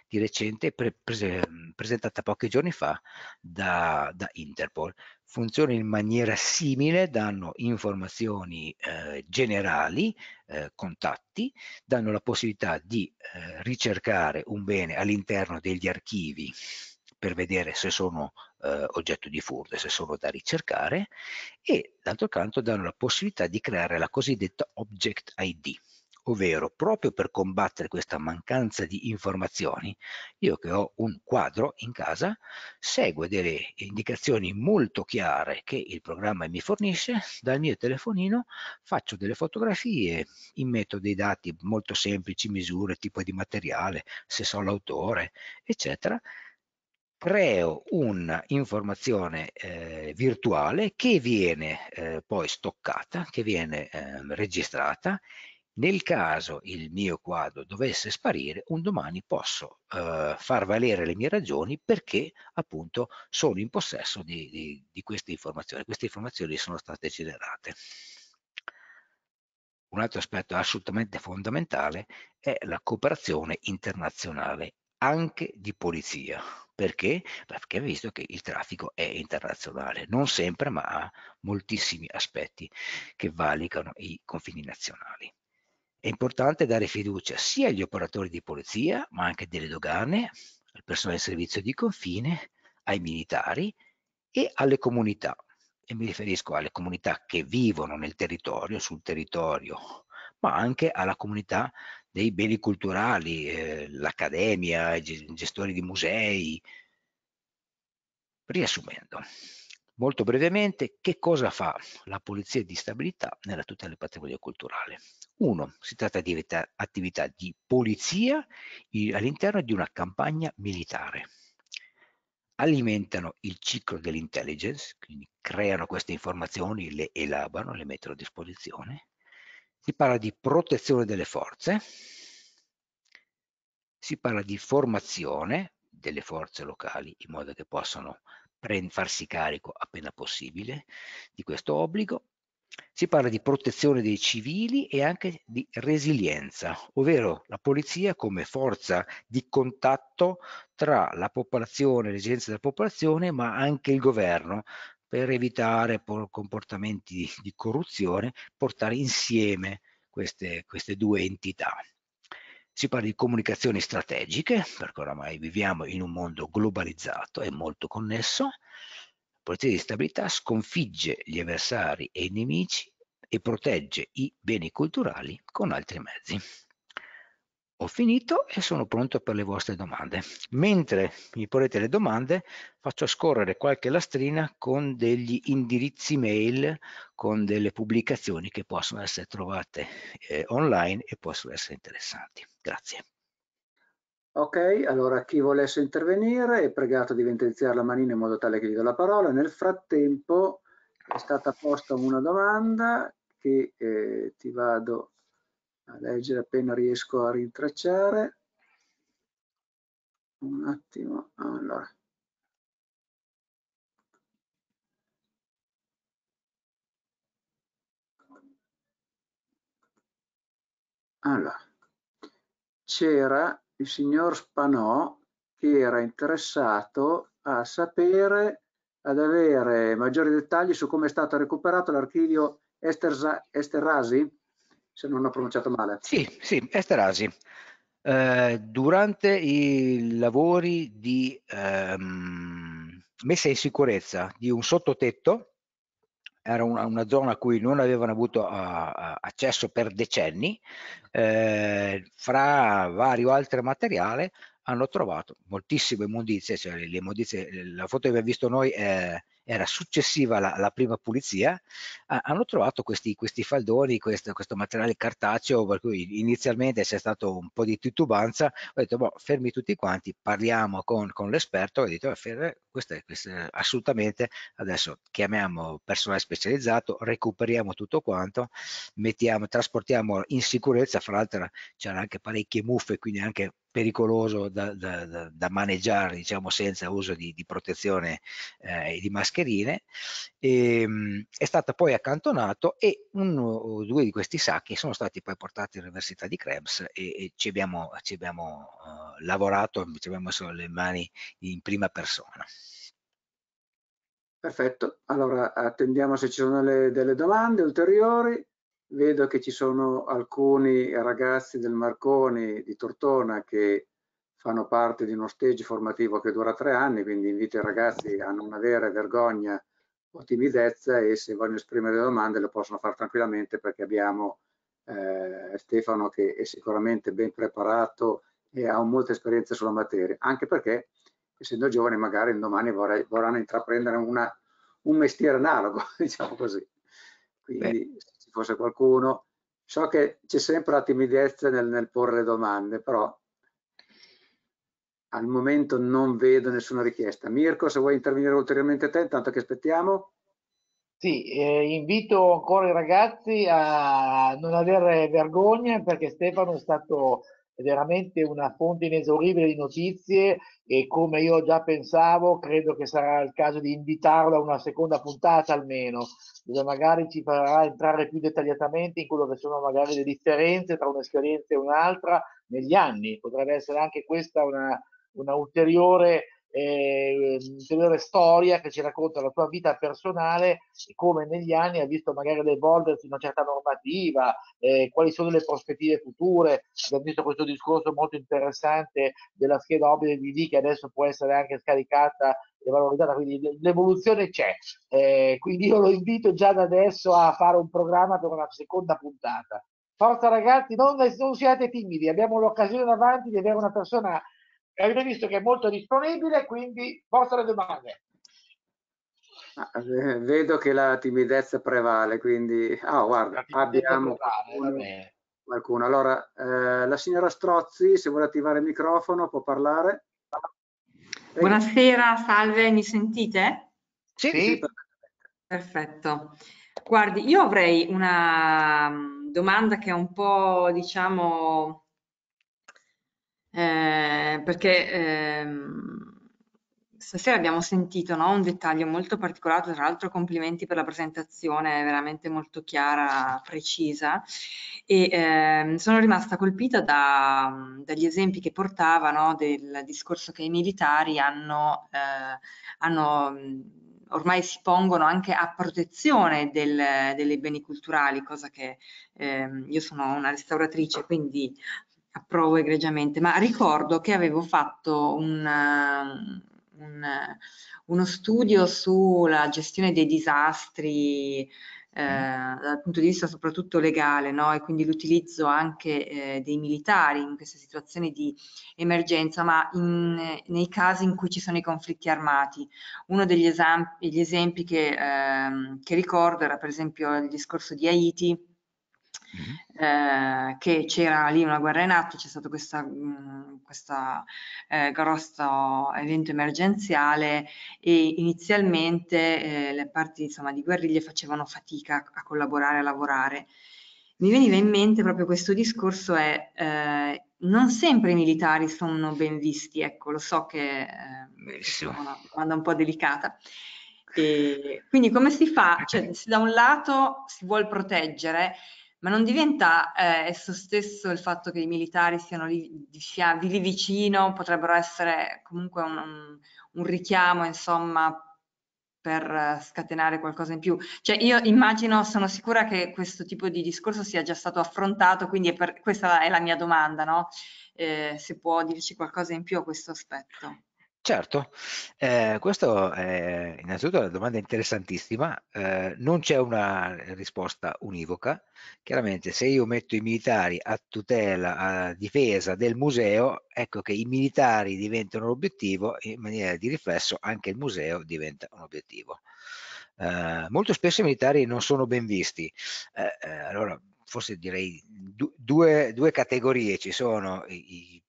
di recente e pre pre presentata pochi giorni fa da, da, Interpol. Funziona in maniera simile, danno informazioni eh, generali, eh, contatti, danno la possibilità di eh, ricercare un bene all'interno degli archivi per vedere se sono eh, oggetto di furto, se sono da ricercare, e d'altro canto danno la possibilità di creare la cosiddetta Object ID, ovvero proprio per combattere questa mancanza di informazioni, io che ho un quadro in casa, seguo delle indicazioni molto chiare che il programma mi fornisce, dal mio telefonino faccio delle fotografie, immetto dei dati molto semplici, misure, tipo di materiale, se so l'autore, eccetera, creo un'informazione eh, virtuale che viene eh, poi stoccata, che viene eh, registrata. Nel caso il mio quadro dovesse sparire, un domani posso eh, far valere le mie ragioni perché appunto sono in possesso di, di, di queste informazioni. Queste informazioni sono state generate. Un altro aspetto assolutamente fondamentale è la cooperazione internazionale, anche di polizia perché? Perché visto che il traffico è internazionale, non sempre, ma ha moltissimi aspetti che valicano i confini nazionali. È importante dare fiducia sia agli operatori di polizia, ma anche delle dogane, al personale di servizio di confine, ai militari e alle comunità. E mi riferisco alle comunità che vivono nel territorio, sul territorio, ma anche alla comunità dei beni culturali, eh, l'accademia, i gestori di musei. Riassumendo, molto brevemente, che cosa fa la Polizia di Stabilità nella tutela del patrimonio culturale? Uno, si tratta di attività di polizia all'interno di una campagna militare. Alimentano il ciclo dell'intelligence, quindi creano queste informazioni, le elaborano, le mettono a disposizione si parla di protezione delle forze, si parla di formazione delle forze locali in modo che possano farsi carico appena possibile di questo obbligo, si parla di protezione dei civili e anche di resilienza, ovvero la polizia come forza di contatto tra la popolazione, le esigenze della popolazione, ma anche il governo per evitare comportamenti di corruzione, portare insieme queste, queste due entità. Si parla di comunicazioni strategiche, perché oramai viviamo in un mondo globalizzato e molto connesso. La politica di stabilità sconfigge gli avversari e i nemici e protegge i beni culturali con altri mezzi. Ho finito e sono pronto per le vostre domande. Mentre mi porrete le domande faccio scorrere qualche lastrina con degli indirizzi mail, con delle pubblicazioni che possono essere trovate eh, online e possono essere interessanti. Grazie. Ok, allora chi volesse intervenire è pregato di ventenziare la manina in modo tale che gli do la parola. Nel frattempo è stata posta una domanda che eh, ti vado a leggere appena riesco a rintracciare. Un attimo, allora. Allora, c'era il signor Spanò che era interessato a sapere, ad avere maggiori dettagli su come è stato recuperato l'archivio Esterrasi se non ho pronunciato male. Sì, sì, Esterasi. Eh, durante i lavori di ehm, messa in sicurezza di un sottotetto, era una, una, zona a cui non avevano avuto a, eh, accesso per decenni, eh, fra vario altro materiale hanno trovato moltissime immondizie, cioè le immondizie, la foto che abbiamo visto noi è era successiva alla, prima pulizia, ah, hanno trovato questi, questi faldoni, questo, questo, materiale cartaceo, per cui inizialmente c'è stato un po' di titubanza, ho detto boh, fermi tutti quanti, parliamo con, con l'esperto, ho detto eh, questo è, questo è, assolutamente, adesso chiamiamo personale specializzato, recuperiamo tutto quanto, mettiamo, trasportiamo in sicurezza, fra l'altro c'erano anche parecchie muffe, quindi anche pericoloso da, da, da maneggiare diciamo, senza uso di, di protezione eh, e eh, di mascherine, e, ehm, è stato poi accantonato e uno o due di questi sacchi sono stati poi portati all'Università di Krebs e, e ci abbiamo, ci abbiamo uh, lavorato, ci abbiamo messo le mani in prima persona. Perfetto, allora attendiamo se ci sono le, delle domande ulteriori vedo che ci sono alcuni ragazzi del Marconi di Tortona che fanno parte di uno stage formativo che dura tre anni, quindi invito i ragazzi a non avere vergogna o timidezza e se vogliono esprimere domande lo possono fare tranquillamente perché abbiamo eh, Stefano che è sicuramente ben preparato e ha molta esperienza sulla materia, anche perché essendo giovani magari domani vorrei, vorranno intraprendere una, un mestiere analogo, diciamo così. Quindi Beh ci fosse qualcuno. So che c'è sempre la timidezza nel, nel porre domande, però al momento non vedo nessuna richiesta. Mirko, se vuoi intervenire ulteriormente te, intanto che aspettiamo. Sì, eh, invito ancora i ragazzi a non avere vergogna perché Stefano è stato veramente una fonte inesauribile di notizie e come io già pensavo, credo che sarà il caso di invitarlo a una seconda puntata almeno, dove magari ci farà entrare più dettagliatamente in quello che sono magari le differenze tra un'esperienza e un'altra negli anni. Potrebbe essere anche questa una, una ulteriore eh, ulteriore storia che ci racconta la tua vita personale e come negli anni ha visto magari evolversi una certa normativa, eh, quali sono le prospettive future. Abbiamo visto questo discorso molto interessante della scheda obbligata di D che adesso può essere anche scaricata e valorizzata, quindi l'evoluzione c'è. Eh, quindi io lo invito già da adesso a fare un programma per una seconda puntata. Forza ragazzi, non, non siate timidi, abbiamo l'occasione davanti di avere una persona avete visto che è molto disponibile, quindi vostre domande. Ah, vedo che la timidezza prevale, quindi ah, guarda, abbiamo prevale, qualcuno. Allora, eh, la signora Strozzi, se vuole attivare il microfono, può parlare. Prego. Buonasera, salve, mi sentite? Sì. sì. Perfetto. Guardi, io avrei una mm, domanda che è un po', diciamo, eh, perché ehm, stasera abbiamo sentito no, un dettaglio molto particolare, tra l'altro complimenti per la presentazione, veramente molto chiara, precisa, e ehm, sono rimasta colpita da, dagli esempi che portava no, del discorso che i militari hanno, eh, hanno ormai si pongono anche a protezione del, dei beni culturali, cosa che ehm, io sono una restauratrice, quindi approvo egregiamente, ma ricordo che avevo fatto una, um, una, uno studio sulla gestione dei disastri eh, mm. dal punto di vista soprattutto legale no? e quindi l'utilizzo anche eh, dei militari in queste situazioni di emergenza, ma in, nei casi in cui ci sono i conflitti armati. Uno degli esempi, esempi che, eh, che ricordo era per esempio il discorso di Haiti, mm-hmm. eh, che c'era lì una guerra in atto, c'è stato questo mm, eh, grosso evento emergenziale e inizialmente eh, le parti insomma, di guerriglie facevano fatica a collaborare, a lavorare. Mi veniva in mente proprio questo discorso è eh, non sempre i militari sono ben visti, ecco, lo so che eh, è una domanda un po' delicata. E quindi come si fa? Cioè, se da un lato si vuole proteggere ma non diventa eh, esso stesso il fatto che i militari siano lì, di, lì vicino, potrebbero essere comunque un, un, un richiamo, insomma, per eh, scatenare qualcosa in più. Cioè io immagino, sono sicura che questo tipo di discorso sia già stato affrontato, quindi è per, questa è la mia domanda, no? eh, se può dirci qualcosa in più a questo aspetto. Certo, ehm, questo è innanzitutto una domanda interessantissima, ehm, non c'è una risposta univoca. Chiaramente se io metto i militari a tutela, a difesa del museo, ecco che i militari diventano l'obiettivo, in maniera di riflesso anche il museo diventa un obiettivo. Ehm, molto spesso i militari non sono ben visti, ehm, allora forse direi du due, due categorie, ci sono i, i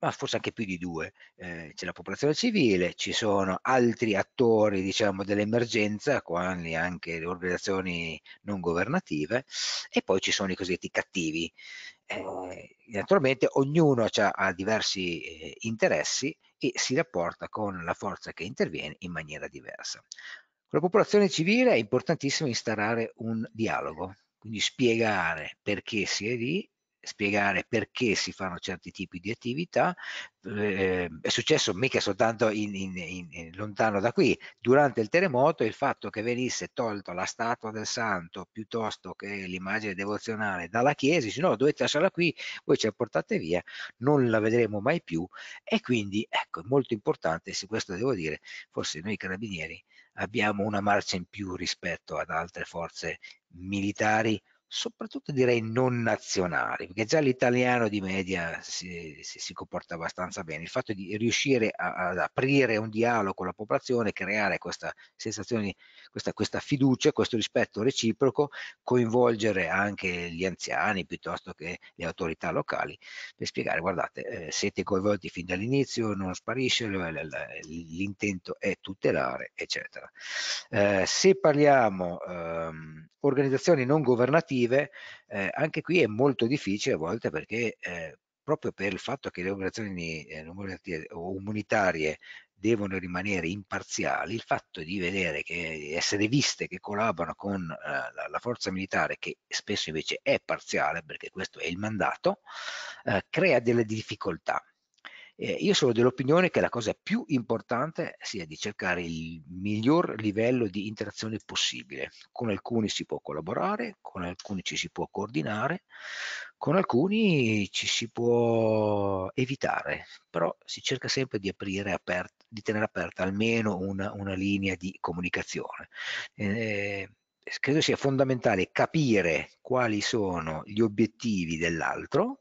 ma forse anche più di due. Eh, c'è la popolazione civile, ci sono altri attori diciamo, dell'emergenza, quali anche le organizzazioni non governative, e poi ci sono i cosiddetti cattivi. Eh, naturalmente ognuno ha, diversi eh, interessi e si rapporta con la forza che interviene in maniera diversa. Con la popolazione civile è importantissimo instaurare un dialogo, quindi spiegare perché si è lì spiegare perché si fanno certi tipi di attività. Eh, è successo mica soltanto in, in, in, lontano da qui, durante il terremoto il fatto che venisse tolto la statua del santo piuttosto che l'immagine devozionale dalla chiesa, dice no dovete lasciarla qui, voi ce la portate via, non la vedremo mai più e quindi ecco è molto importante, su questo devo dire, forse noi carabinieri abbiamo una marcia in più rispetto ad altre forze militari soprattutto direi non nazionali, perché già l'italiano di media si, si, si, comporta abbastanza bene. Il fatto di riuscire a, ad aprire un dialogo con la popolazione, creare questa sensazione, questa, questa fiducia, questo rispetto reciproco, coinvolgere anche gli anziani piuttosto che le autorità locali per spiegare, guardate, eh, siete coinvolti fin dall'inizio, non sparisce, l'intento è tutelare, eccetera. Eh, se parliamo ehm, organizzazioni non governative, negative, eh, anche qui è molto difficile a volte perché eh, proprio per il fatto che le operazioni eh, umanitarie devono rimanere imparziali, il fatto di vedere che essere viste che collaborano con eh, la, la, forza militare, che spesso invece è parziale perché questo è il mandato, eh, crea delle difficoltà eh, io sono dell'opinione che la cosa più importante sia di cercare il miglior livello di interazione possibile. Con alcuni si può collaborare, con alcuni ci si può coordinare, con alcuni ci si può evitare, però si cerca sempre di, aprire aperta, di tenere aperta almeno una, una linea di comunicazione. Eh, credo sia fondamentale capire quali sono gli obiettivi dell'altro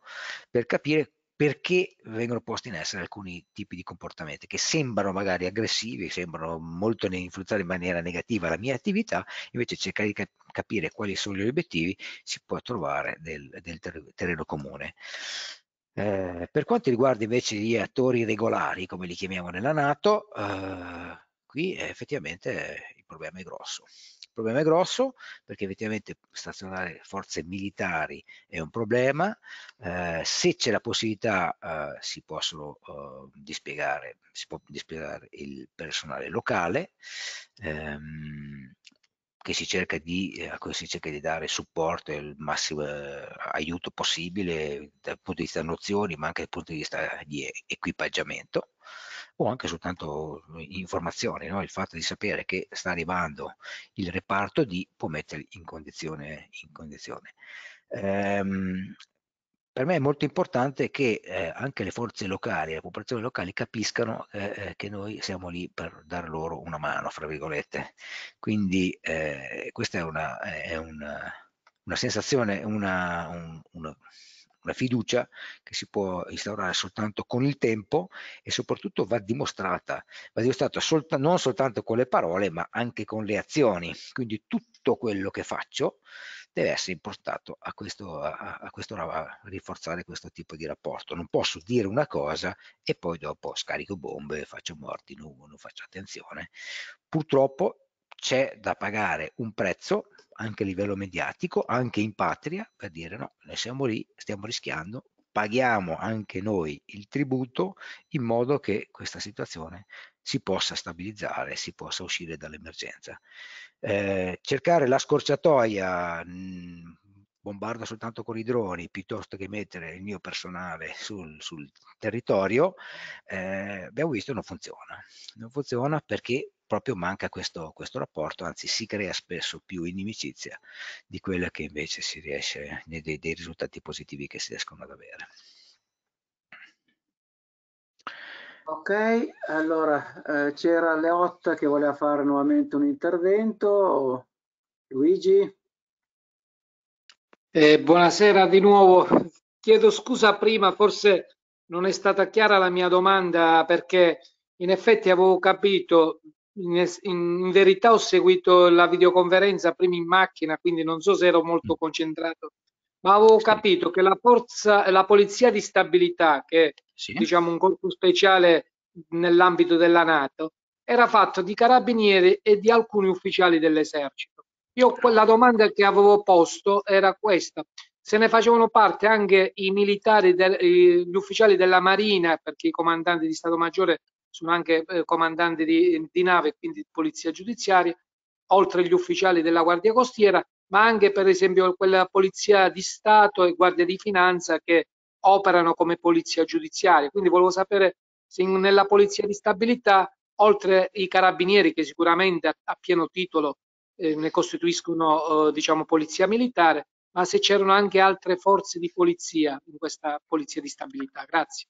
per capire perché vengono posti in essere alcuni tipi di comportamenti che sembrano magari aggressivi, sembrano molto influenzare in maniera negativa la mia attività, invece cercare di capire quali sono gli obiettivi si può trovare nel, del terreno comune. Eh, per quanto riguarda invece gli attori regolari, come li chiamiamo nella Nato, eh, qui effettivamente il problema è grosso. Il problema è grosso perché effettivamente stazionare forze militari è un problema, eh, se c'è la possibilità eh, si possono eh, dispiegare, si può dispiegare il personale locale ehm, che si cerca, di, a cui si cerca di dare supporto e il massimo eh, aiuto possibile dal punto di vista nozioni ma anche dal punto di vista di equipaggiamento o anche soltanto mhmm, informazioni, no? il fatto di sapere che sta arrivando il reparto di può metterli in condizione. In condizione. Ehm, per me è molto importante che eh, anche le forze locali, la popolazione locale capiscano eh, eh, che noi siamo lì per dar loro una mano, fra virgolette. Quindi eh, questa è una, è una, una sensazione, una, un, una una fiducia che si può instaurare soltanto con il tempo e soprattutto va dimostrata, va dimostrata solt non soltanto con le parole ma anche con le azioni, quindi tutto quello che faccio deve essere importato a, questo, a, a, questo, a rinforzare questo tipo di rapporto, non posso dire una cosa e poi dopo scarico bombe, faccio morti, non, non faccio attenzione. Purtroppo c'è da pagare un prezzo anche a livello mediatico, anche in patria, per dire no, noi siamo lì, stiamo rischiando, paghiamo anche noi il tributo in modo che questa situazione si possa stabilizzare, si possa uscire dall'emergenza. Eh, cercare la scorciatoia, mh, mm, soltanto con i droni, piuttosto che mettere il mio personale sul, sul territorio, eh, abbiamo visto che non funziona. Non funziona perché proprio manca questo, questo rapporto, anzi si crea spesso più inimicizia di quella che invece si riesce, dei, dei risultati positivi che si riescono ad avere. Ok, allora eh, c'era Leotta che voleva fare nuovamente un intervento. Luigi? Eh, buonasera di nuovo. Chiedo scusa prima, forse non è stata chiara la mia domanda perché in effetti avevo capito in, in, verità ho seguito la videoconferenza prima in macchina, quindi non so se ero molto mm. concentrato, ma avevo sì. capito che la, forza, la polizia di stabilità, che è diciamo, un corpo speciale nell'ambito della Nato, era fatto di carabinieri e di alcuni ufficiali dell'esercito. Io la domanda che avevo posto era questa, se ne facevano parte anche i militari, del, gli ufficiali della Marina, perché i comandanti di Stato Maggiore sono anche eh, comandanti di, di nave, quindi polizia giudiziaria, oltre gli ufficiali della Guardia Costiera, ma anche per esempio quella polizia di Stato e Guardia di Finanza che operano come polizia giudiziaria. Quindi volevo sapere se nella polizia di stabilità, oltre i carabinieri che sicuramente a, a pieno titolo eh, ne costituiscono eh, diciamo, polizia militare, ma se c'erano anche altre forze di polizia in questa polizia di stabilità. Grazie.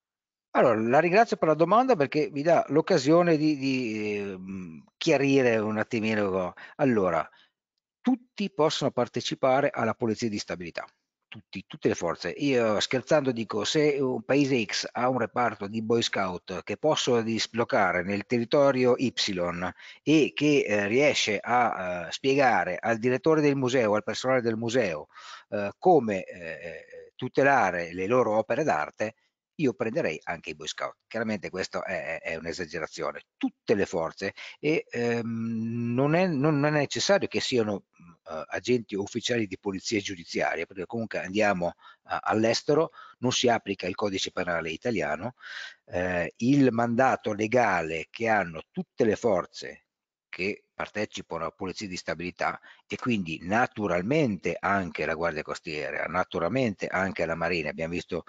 Allora, la ringrazio per la domanda perché mi dà l'occasione di, di ehm, chiarire un attimino. Allora, tutti possono partecipare alla polizia di stabilità, tutti, tutte le forze. Io scherzando dico, se un paese X ha un reparto di Boy Scout che posso dislocare nel territorio Y e che eh, riesce a eh, spiegare al direttore del museo, al personale del museo, eh, come eh, eh, tutelare le loro opere d'arte, io prenderei anche i Boy Scout. Chiaramente questo è, è un'esagerazione. Tutte le forze e ehm, non, è, non, è, necessario che siano eh, agenti ufficiali di polizia giudiziaria, perché comunque andiamo eh, all'estero, non si applica il codice penale italiano, eh, il mandato legale che hanno tutte le forze che partecipano alla polizia di stabilità e quindi naturalmente anche la Guardia Costiera, naturalmente anche la Marina. Abbiamo visto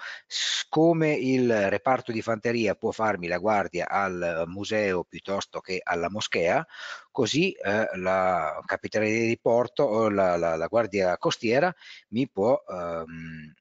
come il reparto di fanteria può farmi la guardia al museo piuttosto che alla moschea, così eh, la capitaneria di porto o la, la, la, Guardia Costiera mi può... Ehm,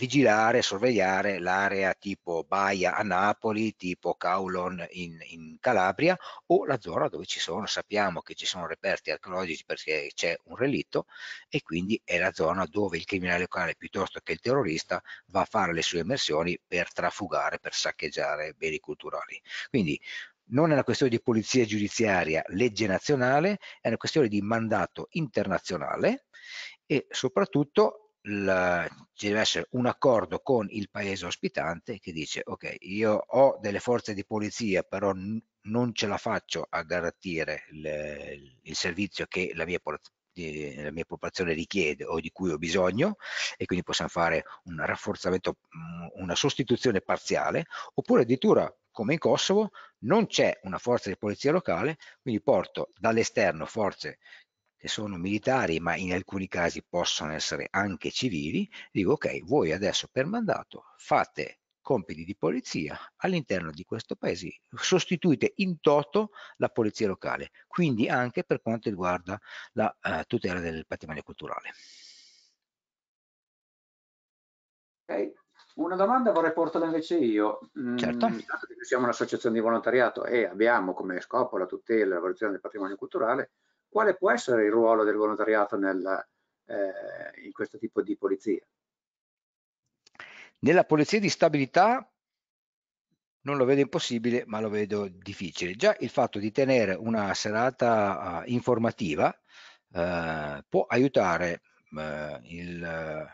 vigilare, sorvegliare l'area tipo Baia a Napoli, tipo Caulon in, in, Calabria o la zona dove ci sono, sappiamo che ci sono reperti archeologici perché c'è un relitto e quindi è la zona dove il criminale locale piuttosto che il terrorista va a fare le sue immersioni per trafugare, per saccheggiare beni culturali. Quindi non è una questione di polizia giudiziaria, legge nazionale, è una questione di mandato internazionale e soprattutto la, ci deve essere un accordo con il paese ospitante che dice ok io ho delle forze di polizia però non ce la faccio a garantire le, il servizio che la mia, la mia, popolazione richiede o di cui ho bisogno e quindi possiamo fare un rafforzamento, mm, una sostituzione parziale oppure addirittura come in Kosovo non c'è una forza di polizia locale quindi porto dall'esterno forze che sono militari ma in alcuni casi possono essere anche civili, dico ok, voi adesso per mandato fate compiti di polizia all'interno di questo paese, sostituite in toto la polizia locale, quindi anche per quanto riguarda la uh, tutela del patrimonio culturale. Okay. Una domanda vorrei portarla invece io. Certo. Mm, siamo un'associazione di volontariato e abbiamo come scopo la tutela e la valorizzazione del patrimonio culturale, quale può essere il ruolo del volontariato nel, eh, in questo tipo di polizia? Nella polizia di stabilità non lo vedo impossibile, ma lo vedo difficile. Già il fatto di tenere una serata uh, informativa uh, può aiutare uh, il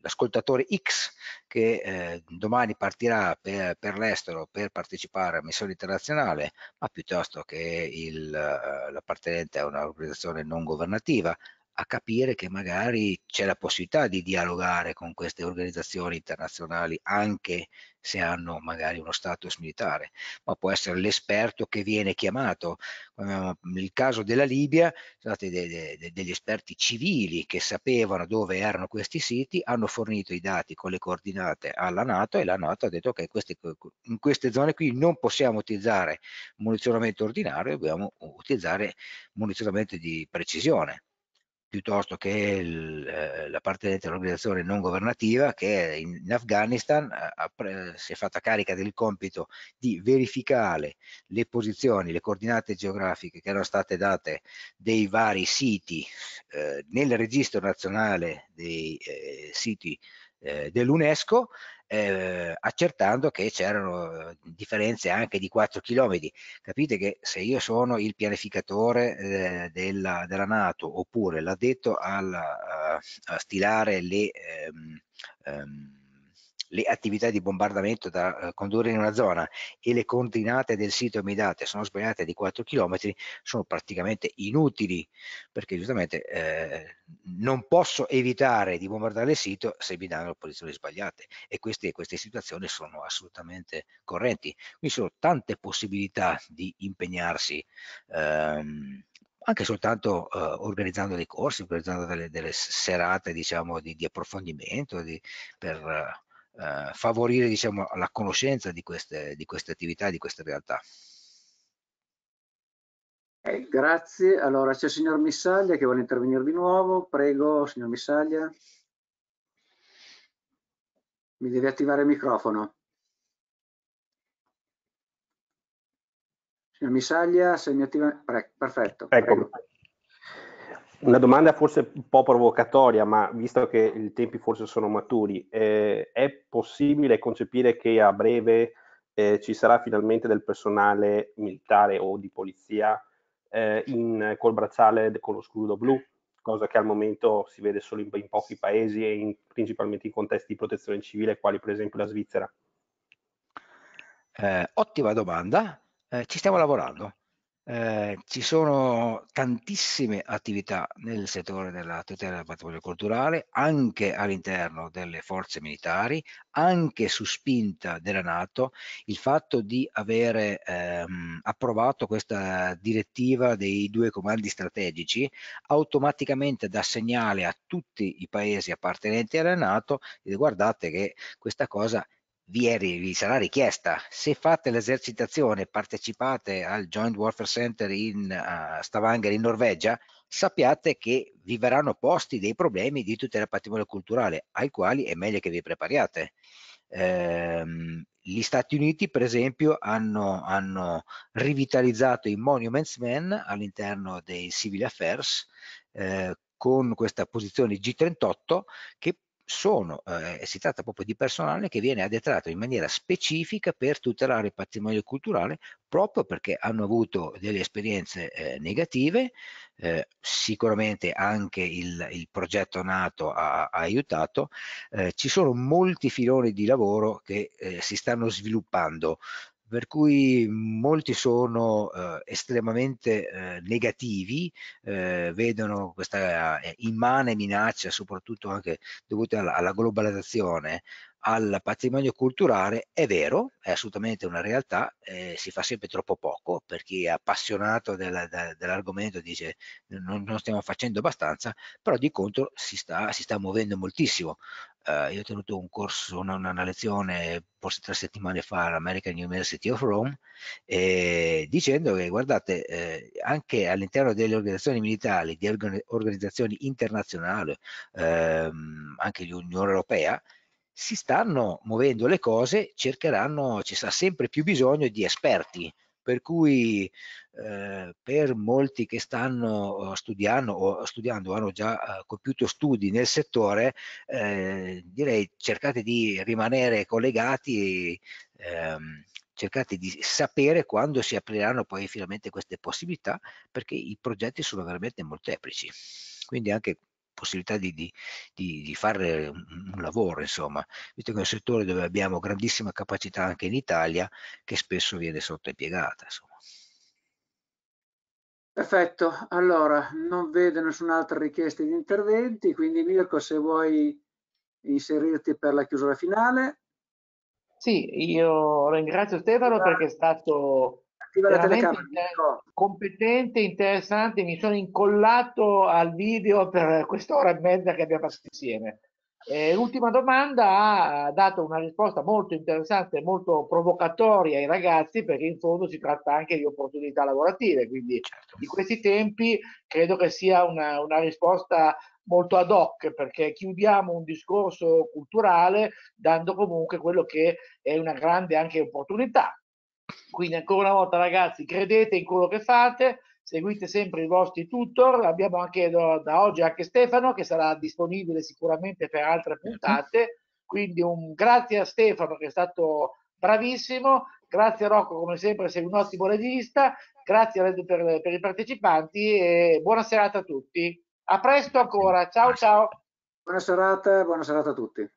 l'ascoltatore X che eh, domani partirà per, per l'estero per partecipare a missione internazionale, ma piuttosto che eh, l'appartenente a un'organizzazione non governativa, a capire che magari c'è la possibilità di dialogare con queste organizzazioni internazionali anche se hanno magari uno status militare, ma può essere l'esperto che viene chiamato. Nel caso della Libia, sono stati de de de degli esperti civili che sapevano dove erano questi siti, hanno fornito i dati con le coordinate alla Nato e la Nato ha detto che okay, in queste zone qui non possiamo utilizzare munizionamento ordinario, dobbiamo utilizzare munizionamento di precisione piuttosto che il, eh, l'appartenente all'organizzazione non governativa che in, in Afghanistan eh, ha, ha, si è fatta carica del compito di verificare le posizioni, le coordinate geografiche che erano state date dei vari siti eh, nel registro nazionale dei eh, siti eh, dell'UNESCO eh, accertando che c'erano eh, differenze anche di 4 km. Capite che se io sono il pianificatore eh, della, della, Nato oppure l'addetto al, a, eh, a stilare le... Ehm, ehm, le attività di bombardamento da eh, condurre in una zona e le coordinate del sito mi date sono sbagliate di 4 km, sono praticamente inutili perché giustamente eh, non posso evitare di bombardare il sito se mi danno posizioni sbagliate e queste, queste situazioni sono assolutamente correnti. Quindi sono tante possibilità di impegnarsi. Ehm, anche soltanto eh, organizzando dei corsi, organizzando delle, delle serate diciamo, di, di, approfondimento di, per, eh, eh, favorire diciamo, la conoscenza di queste, di queste attività, di queste realtà. Eh, grazie. Allora c'è il signor Missaglia che vuole intervenire di nuovo. Prego, signor Missaglia. Mi deve attivare il microfono. Signor Missaglia, se mi attiva... Pre perfetto. Ecco. Prego. Una domanda forse un po' provocatoria, ma visto che i tempi forse sono maturi, eh, è possibile concepire che a breve eh, ci sarà finalmente del personale militare o di polizia eh, in, col bracciale con lo scudo blu, cosa che al momento si vede solo in, in pochi paesi e in, principalmente in contesti di protezione civile, quali per esempio la Svizzera? Eh, ottima domanda, eh, ci stiamo lavorando. Ehm, ci sono tantissime attività nel settore della tutela del patrimonio culturale, anche all'interno delle forze militari, anche su spinta della Nato. Il fatto di avere ehm, approvato questa direttiva dei due comandi strategici automaticamente dà segnale a tutti i paesi appartenenti alla Nato e guardate che questa cosa è vi, è, vi, sarà richiesta. Se fate l'esercitazione, partecipate al Joint Warfare Center in uh, Stavanger in Norvegia, sappiate che vi verranno posti dei problemi di tutela patrimonio culturale, ai quali è meglio che vi prepariate. Ehm, gli Stati Uniti, per esempio, hanno, hanno rivitalizzato i Monuments Men all'interno dei Civil Affairs eh, con questa posizione G38 che sono, eh, si tratta proprio di personale che viene addetrato in maniera specifica per tutelare il patrimonio culturale proprio perché hanno avuto delle esperienze eh, negative, eh, sicuramente anche il, il, progetto nato ha, ha aiutato, eh, ci sono molti filoni di lavoro che eh, si stanno sviluppando per cui molti sono eh, estremamente eh, negativi, eh, vedono questa eh, immane minaccia, soprattutto anche dovuta alla, alla globalizzazione, al patrimonio culturale è vero, è assolutamente una realtà, eh, si fa sempre troppo poco, per chi è appassionato del, del, dell'argomento dice non, non, stiamo facendo abbastanza, però di contro si sta, si sta muovendo moltissimo. Uh, io ho tenuto un corso, una, una, lezione forse tre settimane fa all'American University of Rome eh, dicendo che guardate eh, anche all'interno delle organizzazioni militari, di organizzazioni internazionali, ehm, anche l'Unione Europea, si stanno muovendo le cose, cercheranno, ci sarà sempre più bisogno di esperti per cui eh, per molti che stanno eh, studiando o studiando, hanno già eh, compiuto studi nel settore, eh, direi cercate di rimanere collegati. Ehm, cercate di sapere quando si apriranno poi finalmente queste possibilità perché i progetti sono veramente molteplici quindi anche possibilità di, di, di, fare un lavoro, insomma, visto che è un settore dove abbiamo grandissima capacità anche in Italia che spesso viene sottoimpiegata. Insomma. Perfetto, allora non vedo nessun'altra richiesta di interventi, quindi Mirko se vuoi inserirti per la chiusura finale. Sì, io ringrazio Stefano perché è stato attiva la telecamera. competente, interessante, mi sono incollato al video per quest'ora e mezza che abbiamo passato insieme. Eh, l'ultima domanda ha dato una risposta molto interessante, molto provocatoria ai ragazzi, perché in fondo si tratta anche di opportunità lavorative, quindi certo. in questi tempi credo che sia una, una risposta molto ad hoc perché chiudiamo un discorso culturale dando comunque quello che è una grande anche opportunità quindi ancora una volta ragazzi, credete in quello che fate, seguite sempre i vostri tutor, abbiamo anche da oggi anche Stefano che sarà disponibile sicuramente per altre certo. puntate, quindi un grazie a Stefano che è stato bravissimo, grazie a Rocco come sempre sei un ottimo regista, grazie per, per i partecipanti e buona serata a tutti. A presto ancora, ciao ciao. Buona serata, buona serata a tutti.